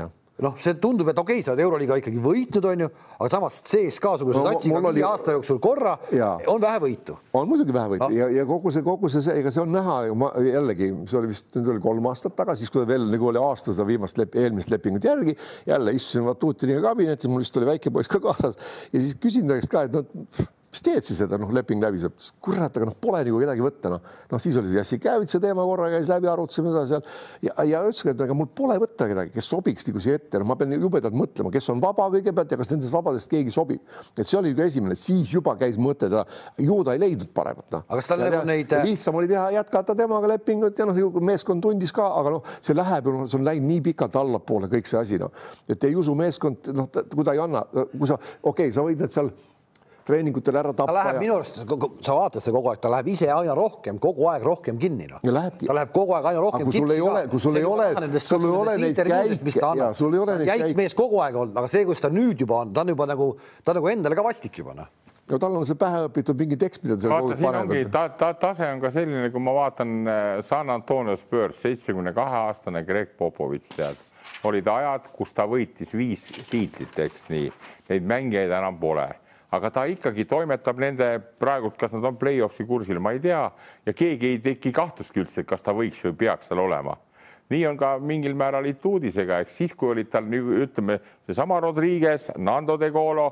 jah noh, see tundub, et okei okay,, sa oled Euroliiga ikkagi võitnud, on ju, aga samas CSKA-suguse no, satsiga viie oli... aasta jooksul korra ja. on vähe võitu. on muidugi vähe võitu no. ja, ja kogu see, kogu see, ega see on näha ju, ma jällegi, see oli vist, nüüd oli kolm aastat tagasi, siis kui veel nagu oli aasta seda viimast lep-, eelmist lepingut järgi, jälle istusin Vatutiniga kabinetis, mul vist oli väike poiss ka kaasas ja siis küsin ta käest ka, et noh mis teed siis seda, noh, leping läbi saab, kurat, aga noh, pole nagu kedagi võtta, noh. noh, siis oli see Jassi Käävitsa teema korra käis läbi, arutasime seda seal ja, ja ütlesin, et aga mul pole võtta kedagi, kes sobiks nagu siia ette, noh, ma pean jubedalt mõtlema, kes on vaba kõigepealt ja kas nendest vabadest keegi sobib. et see oli nagu esimene, siis juba käis mõte teda, ju ta ei leidnud paremat, noh. aga kas tal nagu neid. Äh, lihtsam oli teha, jätkata temaga lepingut ja noh, meeskond tundis ka, aga noh, see läheb ju noh, see on läinud nii pikalt allapoole kõik see asi, noh. et ei usu meeskond, noh, kui ta ei anna, kui sa, okei okay,, sa võid need seal treeningutel ära tappa. ta läheb ja... minu arust, sa vaatad seda kogu aeg, ta läheb ise aina rohkem, kogu aeg rohkem kinni noh. Lähebki... ta läheb kogu aeg aina rohkem. kui sul ei ole, kui sul ei ole, sul ei ole neid käike, sul ei ole neid käike. jäik mees kogu aeg olnud, aga see, kus ta nüüd juba on, ta on juba nagu, ta on nagu endale ka vastik juba noh no tal on see pähe õpitud mingi tekst, mida ta vaata, siin ongi, ta, ta tase on ka selline, kui ma vaatan äh, San Antonio Spurs, seitsmekümne kahe aastane Greg Popovitš tead, olid ajad, kus ta võitis viis tiitlit, eks nii, neid mängijaid enam pole aga ta ikkagi toimetab nende praegult, kas nad on play-off'i kursil, ma ei tea ja keegi ei teki kahtlustki üldse, kas ta võiks või peaks seal olema nii on ka mingil määral Ituudisega, ehk siis, kui olid tal ütleme seesama Rodriguez, Nando De Colo,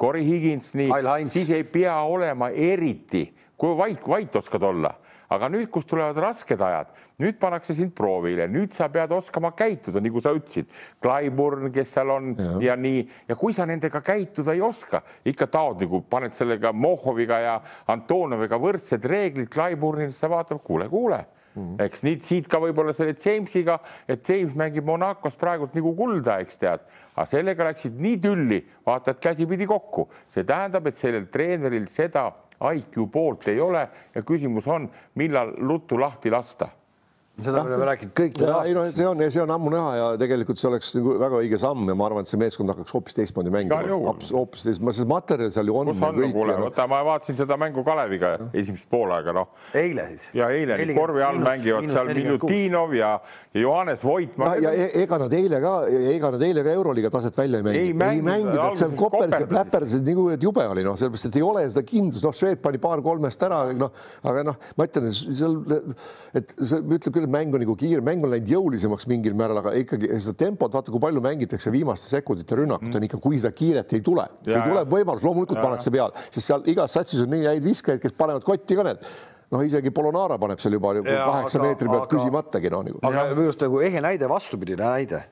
Cory Higins, nii, siis ei pea olema eriti, kui vait, vait oskad olla aga nüüd, kus tulevad rasked ajad, nüüd pannakse sind proovile, nüüd sa pead oskama käituda, nagu sa ütlesid, Clyburn, kes seal on ja. ja nii ja kui sa nendega käituda ei oska, ikka taod nagu paned sellega Mohoviga ja Antonoviga võrdsed reeglid, Clyburnil siis sa vaatad, kuule, kuule Mm -hmm. eks nüüd siit ka võib-olla selle Jamesiga, et James mängib Monacos praegult nagu kulda, eks tead, aga sellega läksid nii tülli, vaata, et käsi pidi kokku, see tähendab, et sellel treeneril seda IQ poolt ei ole ja küsimus on, millal ruttu lahti lasta seda me oleme rääkinud kõik ja, ei, no, see on, see on ammu näha ja tegelikult see oleks nagu väga õige samm ja ma arvan, et see meeskond hakkaks hoopis teistmoodi mängima. hoopis teist, ma seda materjali seal ju on. kus on, kuule, vaata, ma vaatasin seda mängu Kaleviga ja. esimest poolaega, noh. eile siis. ja eile Eiliga, korvi all minus, mängivad minus, seal Milutinov ja, ja Johannes Voitma. ja e-, ega nad eile ka, ega nad eile ka Euroliiga taset välja ei mänginud. ei mänginud, et seal koperdasid, pläperdasid nii nagu, kui, et jube oli, noh, sellepärast, et ei ole seda kindlust, noh, Šveet pani paar kolmest ära, noh, aga noh, ma ütlen, seal, et see ütleb küll küll mäng on nagu kiire, mäng on läinud jõulisemaks mingil määral, aga ikkagi eh, seda tempot, vaata kui palju mängitakse viimaste sekundite rünnakut mm. on ikka, kui seda kiiret ei tule, kui tuleb võimalus, loomulikult ja, pannakse peale, sest seal igas satsis on nii häid viskajaid, kes panevad kotti ka need noh, isegi Polonara paneb seal juba kaheksa meetri pealt aga, küsimatagi, noh nagu. aga minu arust nagu ehe näide, vastupidine näide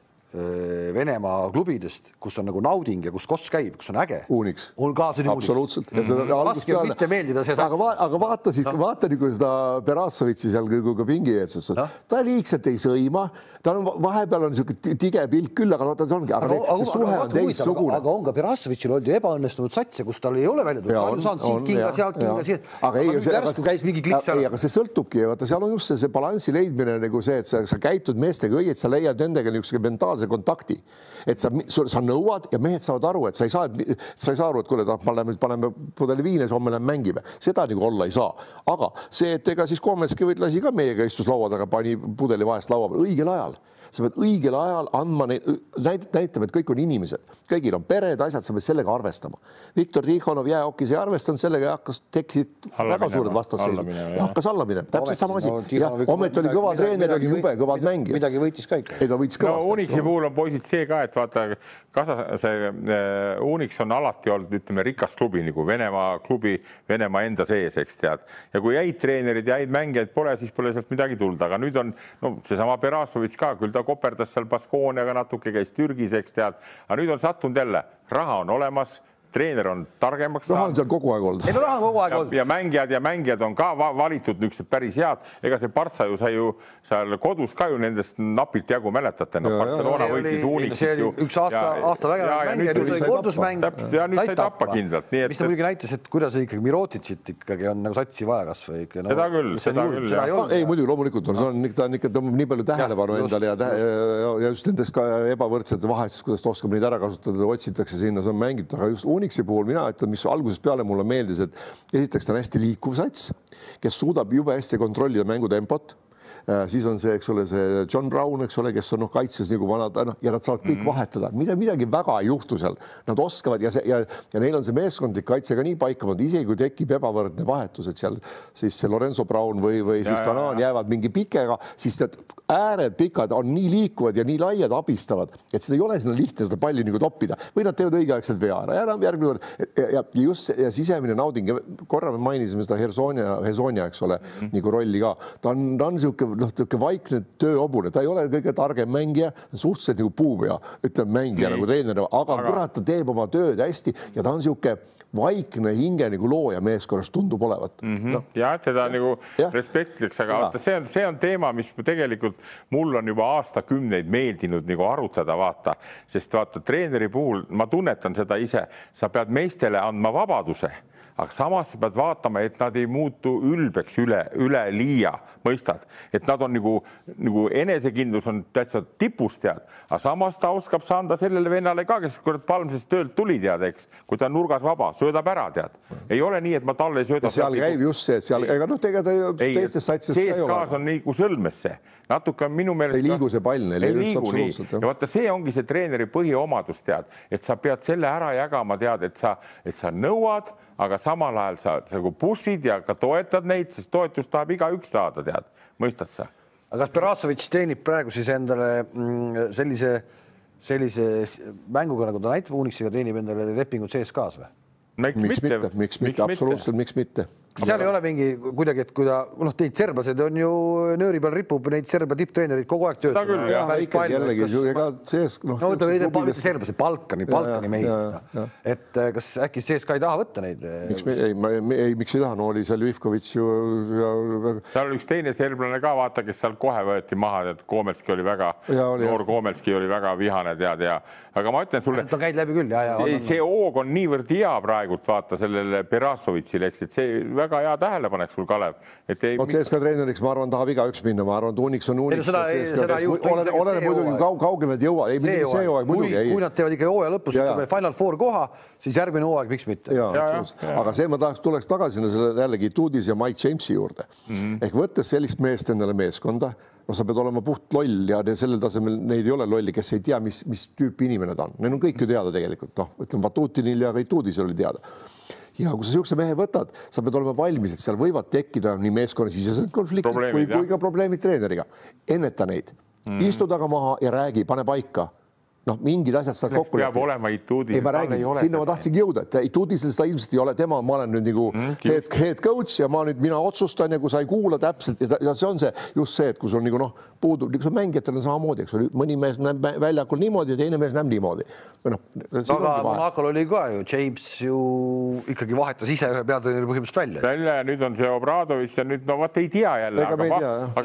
Venemaa klubidest, kus on nagu nauding ja kus koss käib, kus on äge. uuniks. on ka selline uuniks. absoluutselt. Mm-hmm. laske teada. mitte meeldida see aga, va aga vaata siis no., vaata nagu seda Berassovitši seal kui ka pingi ees no., ta liigselt ei sõima, tal on vahepeal on niisugune tige pilk küll, aga vaata, see ongi, aga, aga, aga, see suhe aga, on teistsugune. aga on ka Berassovitšil olnud ju ebaõnnestunud satse, kus tal ei ole välja tulnud, ta on saanud siit kinga, sealt kinga, siit. aga nüüd järsku käis mingi klikk seal. ei, aga see sõltubki, vaata seal on just see, see balansi leidmine nagu see, et sa, sa käitud meestega õieti, sa leiad nendega niisuguse mentaalse selle kontakti. et sa, sa nõuad ja mehed saavad aru, et sa ei saa, sa ei saa aru, et kuule, noh, paneme, paneme pudeli viina, siis homme lähme mängime, seda nagu olla ei saa. aga see, et ega siis Komelski võid lasi ka meiega istus laua taga, pani pudeli vahest laua peale õigel ajal sa pead õigel ajal andma neid, näit-, näitama, et kõik on inimesed, kõigil on pered, asjad, sa pead sellega arvestama. Viktor Tihhonov jääokis ei arvestanud sellega ja hakkas, tekkisid väga suured vastasseisud ja hakkas alla minema, täpselt sama asi no,. ometi oli kõva midagi, treener, oli jube kõvad mängijad. midagi võitis ka ikka. ei ta võitis kõvasti no,. Unixi puhul on poisid see ka, et vaata, Kasah, see äh, Unix on alati olnud, ütleme, rikas klubi nagu Venemaa klubi Venemaa enda sees, eks tead. ja kui häid treenereid ja häid mängijaid pole, siis pole sealt midagi tulnud, aga nüüd on no seesama Berasovitš ka, küll ta koperdas seal Baskooniaga natuke, käis Türgis, eks tead, aga nüüd on sattunud jälle, raha on olemas treener on targemaks saanud. raha on seal kogu aeg olnud. ei no raha on kogu aeg olnud. ja mängijad ja mängijad on ka va valitud niisugused päris head, ega see Partsa ju sai ju seal kodus ka ju nendest napilt jagu mäletate, no Barcelona võitis Uuniks. see oli üks aasta, aasta vägevaid mänge, nüüd oli kodusmäng. täpselt ja nüüd sai tappa kindlalt, nii et. mis ta muidugi näitas, et kuidas ikkagi Mirotitšit ikkagi on nagu satsi vaja kasvõi ikka no,. seda küll, seda küll jah. ei muidugi loomulikult on, see on ikka, ta on ikka tõmbab nii palju tähelepanu endale ja ja just nendest ka ebavõrdsetes vahetustes, kuidas ta oskab neid ära kasutada, otsitakse sinna, see on mängitud, aga just Unixi puhul mina ütlen, mis algusest peale mulle meeldis, et esiteks ta on hästi liikuv sats, kes suudab jube hästi kontrollida mängu tempot Äh, siis on see, eks ole, see John Brown, eks ole, kes on noh, kaitses nagu vanad noh, ja nad saavad kõik mm -hmm. vahetada, mida midagi väga ei juhtu seal, nad oskavad ja see ja, ja neil on see meeskondlik kaitse ka nii paika pandud, isegi kui tekib ebavõrdne vahetus, et seal siis see Lorenzo Brown või, või ja, siis Kanaan jäävad mingi pikega, siis need ääred pikad on nii liikuvad ja nii laiad, abistavad, et seda ei ole sinna lihtne seda palli nagu toppida või nad teevad õigeaegselt vea ära ja enam järgmine kord ja, ja, ja just see ja sisemine nauding ja korra me mainisime seda Hersonia, Hersonia, eks ole mm, -hmm. nagu rolli ka, ta on, ta on niisugune noh, niisugune vaikne tööhobune, ta ei ole kõige targem mängija, suhteliselt nagu puupea, ütleme mängija nagu treener, aga kurat, ta teeb oma tööd hästi ja ta on niisugune vaikne hinge nagu looja meeskonnas tundub olevat mm. -hmm. No. ja teda ja, nagu ja. respektiks, aga vaata, see on, see on teema, mis tegelikult mul on juba aastakümneid meeldinud nagu arutada, vaata, sest vaata treeneri puhul ma tunnetan seda ise, sa pead meestele andma vabaduse aga samas sa pead vaatama, et nad ei muutu ülbeks üle, üleliia, mõistad, et nad on nagu, nagu enesekindlus on täitsa tipus, tead, aga samas ta oskab sa anda sellele vennale ka, kes kurat Palmsist töölt tuli, tead, eks, kui ta on nurgas vaba, söödab ära, tead. ei ole nii, et ma talle ei sööda. seal käib nagu just see, et seal, ega noh, ega ta teistes satsis. sees kaas on nagu sõlmes see natuke on minu meelest. ei liigu see pall neil. ei liigu nii ja vaata, see ongi see treeneri põhiomadus, tead, et sa pead selle ära jagama, tead, et sa, et sa nõuad, aga samal ajal sa nagu push'id ja ka toetad neid, sest toetust tahab igaüks saada, tead, mõistad sa? aga kas Beratsovitš teenib praegu siis endale mm, sellise, sellise mänguga, nagu ta näitab Unixiga, teenib endale lepingut sees kaasa või? miks mitte, miks mitte, absoluutselt miks mitte? kas seal ei ole mingi kuidagi, et kui ta noh, neid serblased on ju nööri peal ripub neid Serbia tipptreenereid kogu aeg töötavad. ega sees noh. no võtame neid palkasid, serblased, Balkani, Balkani mehi siis. Noh. et äh, kas äkki sees ka ei taha võtta neid? Äh, miks me ei, ma ei, miks ei taha, no oli seal Ivkovitš ju ja.... seal oli üks teine serblane ka, vaata, kes seal kohe võeti maha, tead, Koomelski oli väga, noor Koomelski oli väga vihane, tead ja, aga ma ütlen sulle. ta käib läbi küll, ja, ja. see hoog on niivõrd hea praegult vaata sellele Berasovitšile, eks, et see väga väga hea tähelepanek sul, Kalev, et ei. vot CSKA treeneriks, ma arvan, tahab igaüks minna, ma arvan, et Uniks on Uniks. oleneb olen muidugi, kaug-, kaugele nad jõuavad, ei muidugi see hooaeg muidugi. kui nad teevad ikka hooaja lõpus, ütleme Final Four koha, siis järgmine hooaeg, miks mitte. aga see, ma tahaks, tuleks tagasi selle jällegi Tudis ja Mike Jamesi juurde mm -hmm. ehk võttes sellist meest endale meeskonda no sa pead olema puht loll ja sellel tasemel neid ei ole lolli, kes ei tea, mis, mis tüüpi inimene ta on, need on kõik ju teada tegelikult, noh, ütleme Batutinil ja ka Itudis oli teada ja kui sa niisuguse mehe võtad, sa pead olema valmis, et seal võivad tekkida nii meeskonnasisesed konfliktid probleemid, kui, kui ka probleemid treeneriga. enneta neid mm., istu taga maha ja räägi, pane paika noh, mingid asjad saad kokku leppida. peab olema etuudis. ei, ma räägin, sinna ma tahtsingi jõuda, et etuudisel seda ilmselt ei ole tema, ma olen nüüd nagu mm, head, head coach ja ma nüüd, mina otsustan ja kui sa ei kuula täpselt ja, ja see on see just see, et kui sul nagu noh, puudub, eks mängijatel on samamoodi, eks ole, mõni mees näeb väljakul niimoodi ja teine mees näeb niimoodi. või noh. aga Monacol oli ka ju, James ju ikkagi vahetas ise ühe peatreeneri põhimõtteliselt välja. välja ja nüüd on see Obradovitš ja nüüd no vot ei tea jälle. ega me ei tea jah.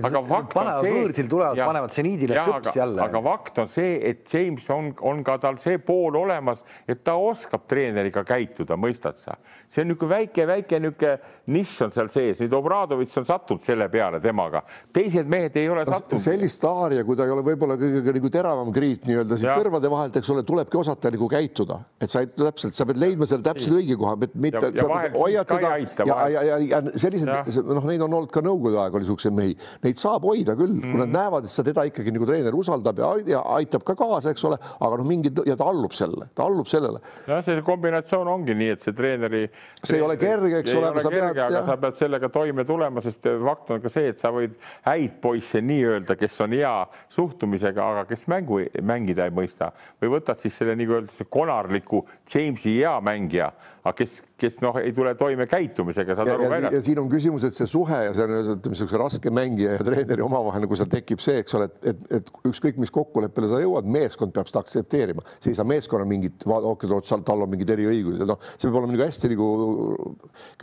aga fakt on see. panevad võõrsil, tulevad, panevad seniidile kõps jälle. aga fakt on see, et et James on, on ka tal see pool olemas, et ta oskab treeneriga käituda, mõistad sa? see on niisugune väike, väike niisugune nišš on seal sees, nüüd Obradovitš on sattunud selle peale temaga, teised mehed ei ole sattunud. sellist staaria, kui ta ei ole võib-olla kõige nagu teravam kriit nii-öelda siin kõrvade vahelt, eks ole, tulebki osata nagu käituda, et sa ei, täpselt, sa pead leidma selle täpselt õige koha, mitte. ja, ja, ja, ja, ja, ja, ja sellised, noh, neid on olnud ka nõukogude aeg oli niisuguseid mehi, neid saab hoida küll mm, -hmm. kui nad mm. näevad, et sa teda ikkagi nagu treener usaldab ja, ja aitab ka kaasa, eks ole, aga noh, mingi ja ta allub sellele, ta allub sellele. jah, see kombinatsioon ongi nii, et see treeneri. see ei ole kerge, eks ole, aga sa pead muidugi, aga ja. sa pead sellega toime tulema, sest fakt on ka see, et sa võid häid poisse nii-öelda, kes on hea suhtumisega, aga kes mängu mängida ei mõista või võtad siis selle nii-öelda konarliku Jamesi hea mängija aga kes, kes noh, ei tule toime käitumisega, saad ja, aru ka ennast. ja siin on küsimus, et see suhe ja see on ütleme niisuguse raske mängija ja treeneri omavaheline, nagu kui seal tekib see, eks ole, et, et, et ükskõik, mis kokkuleppele sa jõuad, meeskond peab seda aktsepteerima, siis ei saa meeskonna mingit, okei, tal on mingid eriõigused, noh, see peab olema nagu hästi nagu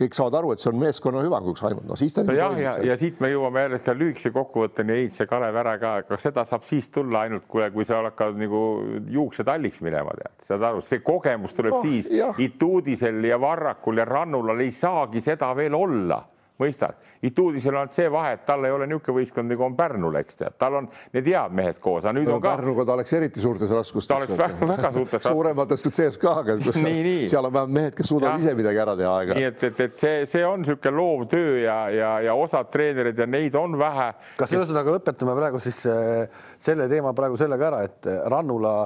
kõik saavad aru, et see on meeskonna hüvanguks ainult, no siis ta. nojah, nagu ja, ja, ja siit me jõuame jälle ka lühikese kokkuvõtteni eilse Kalev ära ka, aga seda saab siis tulla ainult, kui, kui sa hakkad nagu juuksed halliks minema, tead, saad aru, see kogemus tuleb oh, siis, etuudisel Rüütel ja Varrakul ja Rannulal ei saagi seda veel olla mõistad? Ituudisel on see vahe, et tal ei ole niisugune võistkond nagu on Pärnul, eks tead, tal on need head mehed koos, aga nüüd no, on ka. Pärnuga ta oleks eriti suurtes raskustes. ta oleks väga, väga suurtes raskustes. suuremates kui CSKA-ga, kus nii, nii. seal on vähemalt mehed, kes suudavad ise midagi ära teha. nii et, et, et see, see on niisugune loovtöö ja, ja, ja osad treenerid ja neid on vähe. kas ühesõnaga kes... lõpetame praegu siis äh, selle teema praegu sellega ära, et Rannula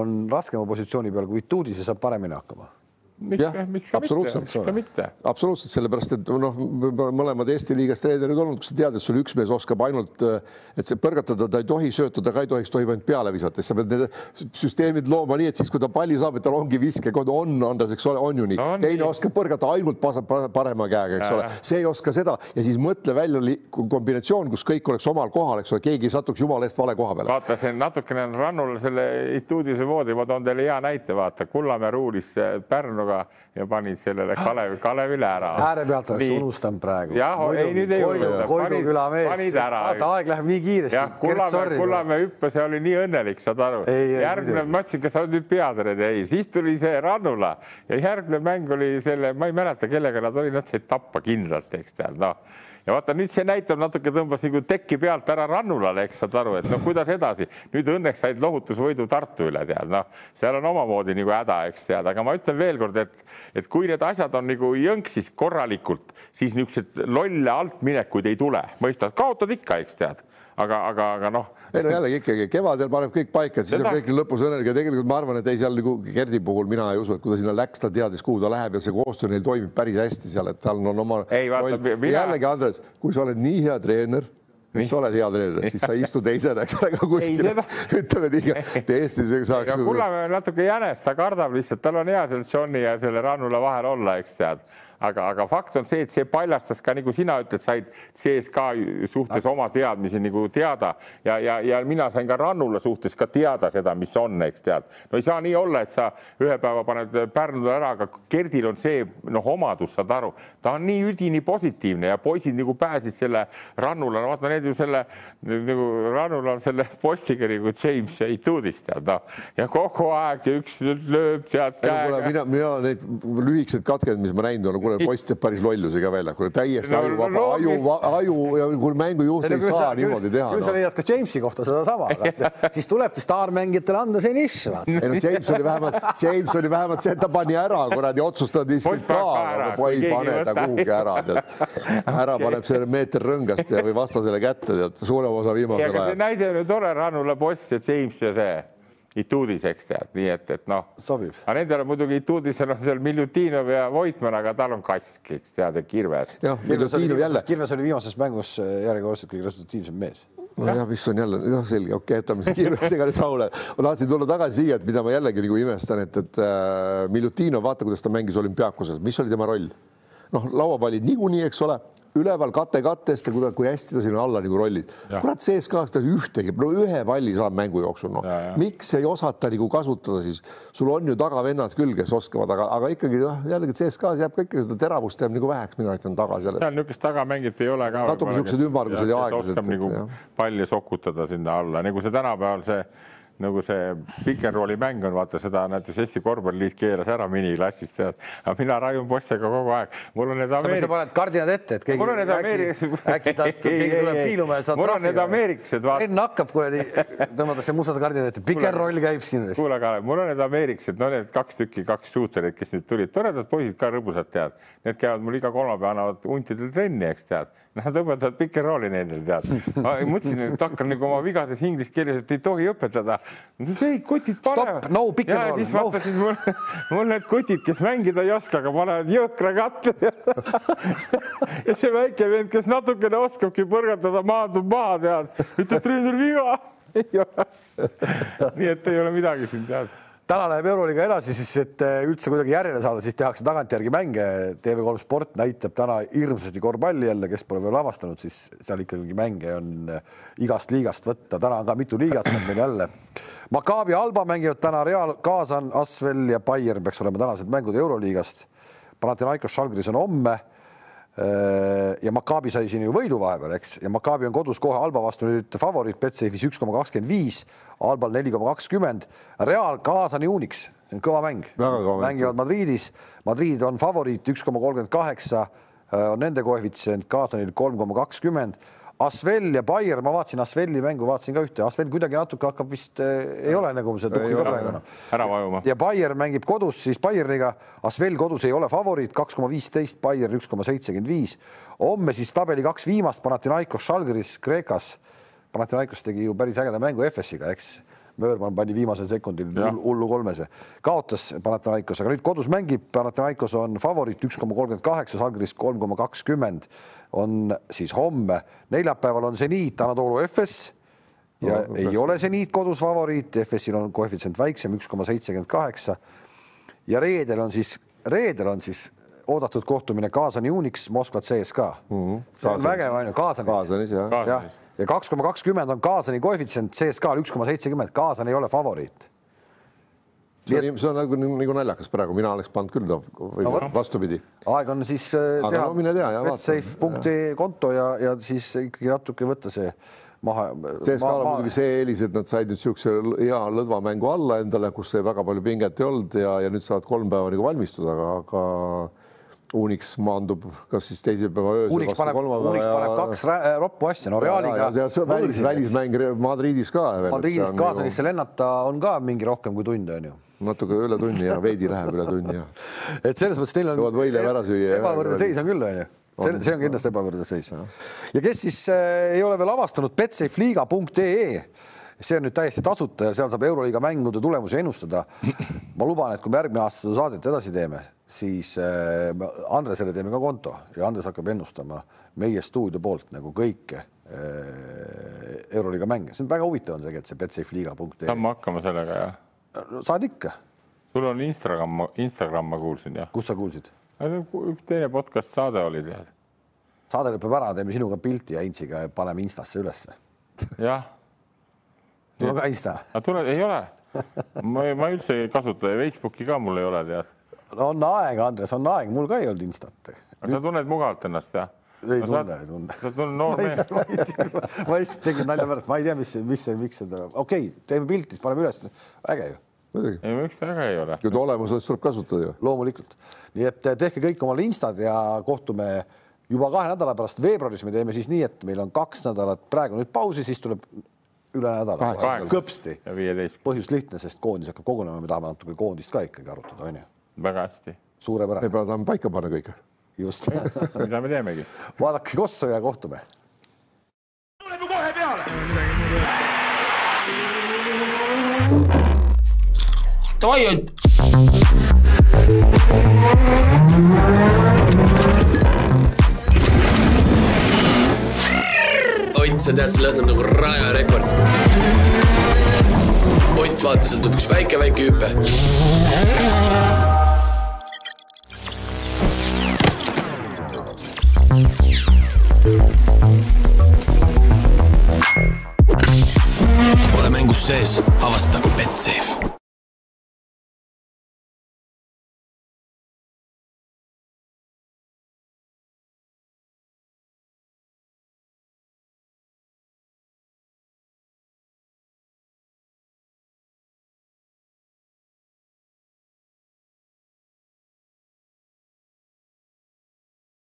on raskema positsiooni peal kui Ituudis ja saab paremini hakkama miks, miks ka absoluutselt, mitte, miks ka mitte. absoluutselt, sellepärast et noh, mõlemad Eesti liigas treenerid olnud, kus sa tead, et sul üks mees oskab ainult, äh, et see põrgatada ta ei tohi, söötada ka ei tohiks, tohib ainult peale visata, siis sa pead need süsteemid looma nii, et siis, kui ta palli saab, et tal ongi viskekond, on, on ta, eks ole, on ju nii no,. teine oskab põrgata ainult parema käega, eks ja. ole, see ei oska seda ja siis mõtle välja kombinatsioon, kus kõik oleks omal kohal, eks ole, keegi ei satuks jumala eest vale koha peale. vaata, see natukene on rannul selle etuudise voodi, ma toon teile hea näite, vaata Kullamäe ruulis äh, Pärnuga hooga ja panid sellele Kalev, ah. Kalevile ära. äärepealt oleks unustanud praegu. jah, ei nüüd ei unusta. Koidu küla mees, vaata ah, aeg läheb nii kiiresti. Kullamäe, Kullamäe hüppas ja oli nii õnnelik, saad aru. järgmine, ma mõtlesin, kas sa oled nüüd peatreener, ei, siis tuli see Rannula ja järgmine mäng oli selle, ma ei mäleta, kellega nad olid, nad said tappa kindlalt, eks tead, noh ja vaata nüüd see näitab natuke tõmbas nagu tekki pealt ära rannulale, eks saad aru, et noh, kuidas edasi. nüüd õnneks said lohutusvõidu Tartu üle, tead, noh, seal on omamoodi nagu häda, eks tead, aga ma ütlen veelkord, et, et kui need asjad on nagu jõnksis korralikult, siis niisuguseid lolle altminekuid ei tule, mõistad, kaotad ikka, eks tead aga, aga, aga noh. ei no jällegi ikkagi kevadel paneb kõik paika, siis seda... on kõik lõpus õnnelik ja tegelikult ma arvan, et ei seal nagu Gerdi puhul mina ei usu, et kui ta sinna läks, ta teadis, kuhu ta läheb ja see koostöö neil toimib päris hästi seal, et tal on oma. Mina... jällegi Andres, kui sa oled nii hea treener mis sa oled hea treener, siis sa ei istu teisena, eks ole, ka kuskil, ütleme nii, täiesti saaks. Kullamäe on natuke jänest, ta kardab lihtsalt, tal on hea seal Johni ja selle Rannula vahel olla, eks tead aga, aga fakt on see, et see paljastas ka nagu sina ütled, said CSKA suhtes oma teadmisi nagu teada ja, ja, ja mina sain ka Rannula suhtes ka teada seda, mis on, eks tead. no ei saa nii olla, et sa ühe päeva paned Pärnule ära, aga Gerdil on see noh, omadus, saad aru, ta on nii üdini positiivne ja poisid nagu pääsid selle Rannula, no vaata need ju selle nagu Rannula on selle postiga nagu James ei tuudist tead noh ja kogu aeg üks lööb sealt käega. mina, mina neid lühikeseid katkendamisi ma näinud olen kuule, poiss teeb päris lollusi ka välja, kuule täiesti no, ajuvaba no,, aju, aju ja kui mängujuht ei saa sa, niimoodi teha. küll no. sa noh. leiad ka Jamesi kohta sedasama, siis tulebki staarmängijatele anda see nišš. ei no James oli vähemalt, James oli vähemalt see, et ta pani ära, kuradi, otsustanud viskis ka, aga poi ei pane ta kuhugi ära, tead. ära paneb selle meeter rõngast ja, või vastasele kätte, tead, suurem osa viimasel ajal. see näide oli tore, Rannula post ja James ja see Ituudiseks tead, nii et, et noh. sobib. aga nendel on muidugi Ituudisel on seal Miljutinov ja Voitmann, aga tal on kask, eks tead, ja Kirves. jah, Miljutinov jälle. Kirves oli viimases mängus eh, järjekordselt kõige resultatiivsem mees nojah ja,, mis on jälle, noh, selge, okei okay,, jätame siis kiirusega nüüd rahule. ma tahtsin tulla tagasi siia, et mida ma jällegi nagu imestan, et, et äh, Miljutinov, vaata, kuidas ta mängis olümpiaakuses, mis oli tema roll noh, lauapallid niikuinii, eks ole, üleval kate kattest ja kuidagi, kui hästi ta sinna alla nagu rollib. kurat, sees kahest ei ühtegi, no ühe palli saab mängu jooksul, noh. miks ei osata nagu kasutada siis? sul on ju tagavennad küll, kes oskavad, aga, aga ikkagi noh, jällegi sees kahest jääb kõike seda teravust jääb nagu väheks, mina ütlen taga seal. seal niisugust tagamängijat ei ole ka. natuke niisugused ümmargused ja aeglased. oskab nagu palli sokutada sinna alla, nagu see tänapäeval see nagu see pick and roll'i mäng on, vaata seda näiteks Eesti Korvpalliliit keelas ära miniklassist, tead. aga mina raiun poistega kogu aeg, mul on need Ameerika. sa paned kardinad ette, et keegi. mul on need Ameerika. äkki ta, keegi tuleb piiluma ja saad trahvi. mul on need ameeriklased, vaata. enne hakkab kuradi, tõmmatakse mustad kardinad ette, pick and roll käib siin. kuule, Kalev, mul on need ameeriklased, no need kaks tükki, kaks suuterit, kes nüüd tulid, toredad poisid ka rõõmsad, tead. Need käivad mul iga kolmapäev, annavad huntidel trenni, eks tead Nad õpetavad pikki rooli nendele, tead. ma mõtlesin, et hakkan nagu oma vigases inglise keeles, et ei tohi õpetada. ei, kutid panevad. no pikk roll. siis vaata no., siis mul, mul need kutid, kes mängida ei oska, aga panevad jõhkra katte ja see väike vend, kes natukene oskabki põrgatada, maandub maha, tead, ütleb treener viga. nii et ei ole midagi siin teada täna läheb Euroliiga edasi, siis et eh, üldse kuidagi järjele saada, siis tehakse tagantjärgi mänge. TV3 Sport näitab täna hirmsasti korvpalli jälle, kes pole veel avastanud, siis seal ikkagi mänge on eh, igast liigast võtta. täna on ka mitu liigat seal meil jälle. Maccabi Alba mängivad täna Real, Kaasan, Asvel ja Bayern peaks olema tänased mängud Euroliigast. Panathinaikos Žalgiris on homme Äh, ja Maccabi sai siin ju võidu vahepeal, eks, ja Maccabi on kodus kohe Alba vastu nüüd favoriit Betsafe'is üks koma kakskümmend viis, Albal neli koma kakskümmend, Real Kaasani Unix, kõva mäng, mängivad Madridis, Madrid on favoriit üks koma kolmkümmend kaheksa, äh, on nende koefitsient Kaasanil kolm koma kakskümmend Asvel ja Bayer, ma vaatasin Asveli mängu, vaatasin ka ühte, Asvel kuidagi natuke hakkab vist äh,, ei ole nagu see tukk ka praegu enam. ära vajuma. ja Bayer mängib kodus siis Bayeriga, Asvel kodus ei ole favoriit, kaks koma viisteist, Bayer üks koma seitsekümmend viis. homme siis tabeli kaks viimast, Panathinaikos Žalgiris Kreekas. Panathinaikos tegi ju päris ägeda mängu EFS-iga, eks Möörmann pani viimasel sekundil hullu kolmese. kaotas Panathinaikos, aga nüüd kodus mängib, Panathinaikos on favoriit üks koma kolmkümmend kaheksa, Žalgiris kolm koma kakskümmend on siis homme. neljapäeval on seniit Anatoly Efes ja no, ei ole seniit kodus favoriit, Efesil on koefitsient väiksem, üks koma seitsekümmend kaheksa. ja reedel on siis, reedel on siis oodatud kohtumine Kaasani Unix Moskva CSKA mm. -hmm. see on vägev on ju, Kaasanis. Kaasanis jah ja. ja ja kaks koma kakskümmend on Kaasani koefitsient CSKA-l üks koma seitsekümmend, Kaasan ei ole favoriit. see on, see on nagu, nagu naljakas praegu, mina oleks pannud küll ta no, vastupidi. aeg on siis äh, teha no, betsafe.ee konto ja, ja siis ikkagi natuke võtta see maha. CSKA-l on muidugi see eelis, et nad said nüüd niisuguse hea lõdva mängu alla endale, kus väga palju pinget ei olnud ja, ja nüüd saavad kolm päeva nagu valmistuda, aga, aga Unix maandub, kas siis teisipäeva öösel. Unix paneb, Unix paneb kaks roppu asja, no Realiga. Välis, välismäng Madridis ka. Madridis Kaasanisse lennata on ka mingi rohkem kui tund, on ju natuke üle tunni ja veidi läheb üle tunni ja. et selles mõttes teil on. jõuad võileiva ära süüa. ebavõrdne seis on küll, onju. see, see on kindlasti ebavõrdne seis. ja kes siis äh, ei ole veel avastanud betsafeliiga.ee, see on nüüd täiesti tasuta ja seal saab euroliiga mängude tulemusi ennustada. ma luban, et kui me järgmine aasta seda saadet edasi teeme, siis äh, Andresele teeme ka konto ja Andres hakkab ennustama meie stuudio poolt nagu kõike äh, euroliiga mänge, see on väga huvitav on tegelikult see Betsafe liiga punkt. E. saad ma hakkama sellega ja? saad ikka. sul on Instagram, Instagram ma kuulsin jah. kus sa kuulsid? üks teine podcast saade oli tead. saade lõpeb ära, teeme sinuga pilti ja Intsiga paneme Instasse ülesse. jah. sul on ka Insta? tule, ei ole. ma, ma üldse ei kasuta ja Facebooki ka mul ei ole tead no on aeg, Andres, on aeg, mul ka ei olnud Instat. sa tunned mugavalt ennast, jah? ei no, tunne, ei tunne. sa oled noor mees. ma lihtsalt tegin nalja pärast, ma ei tea, mis, mis, miks seda, okei okay,, teeme pilti, siis paneme üles, äge ju muidugi. ei, miks ta ära ei ole? kui ta olemas on, siis tuleb kasutada ju. loomulikult. nii et eh, tehke kõik omale instad ja kohtume juba kahe nädala pärast veebruaris, me teeme siis nii, et meil on kaks nädalat praegu nüüd pausi, siis tuleb üle nädala kõpsti. põhjus lihtne, sest koondis hakkab kogunema, me tahame natuke koondist ka ikkagi arutada, onju väga hästi. suurepärane. me peame paika panna kõike. just mida me teemegi. vaadake kossu ja kohtume. tuleb ju kohe peale. Davai, Ott. Ott, sa tead, sa lööd nagu Raja rekord. Ott vaatas, et üks väike-väike hüpe. ole mängus sees, avasta Betsafe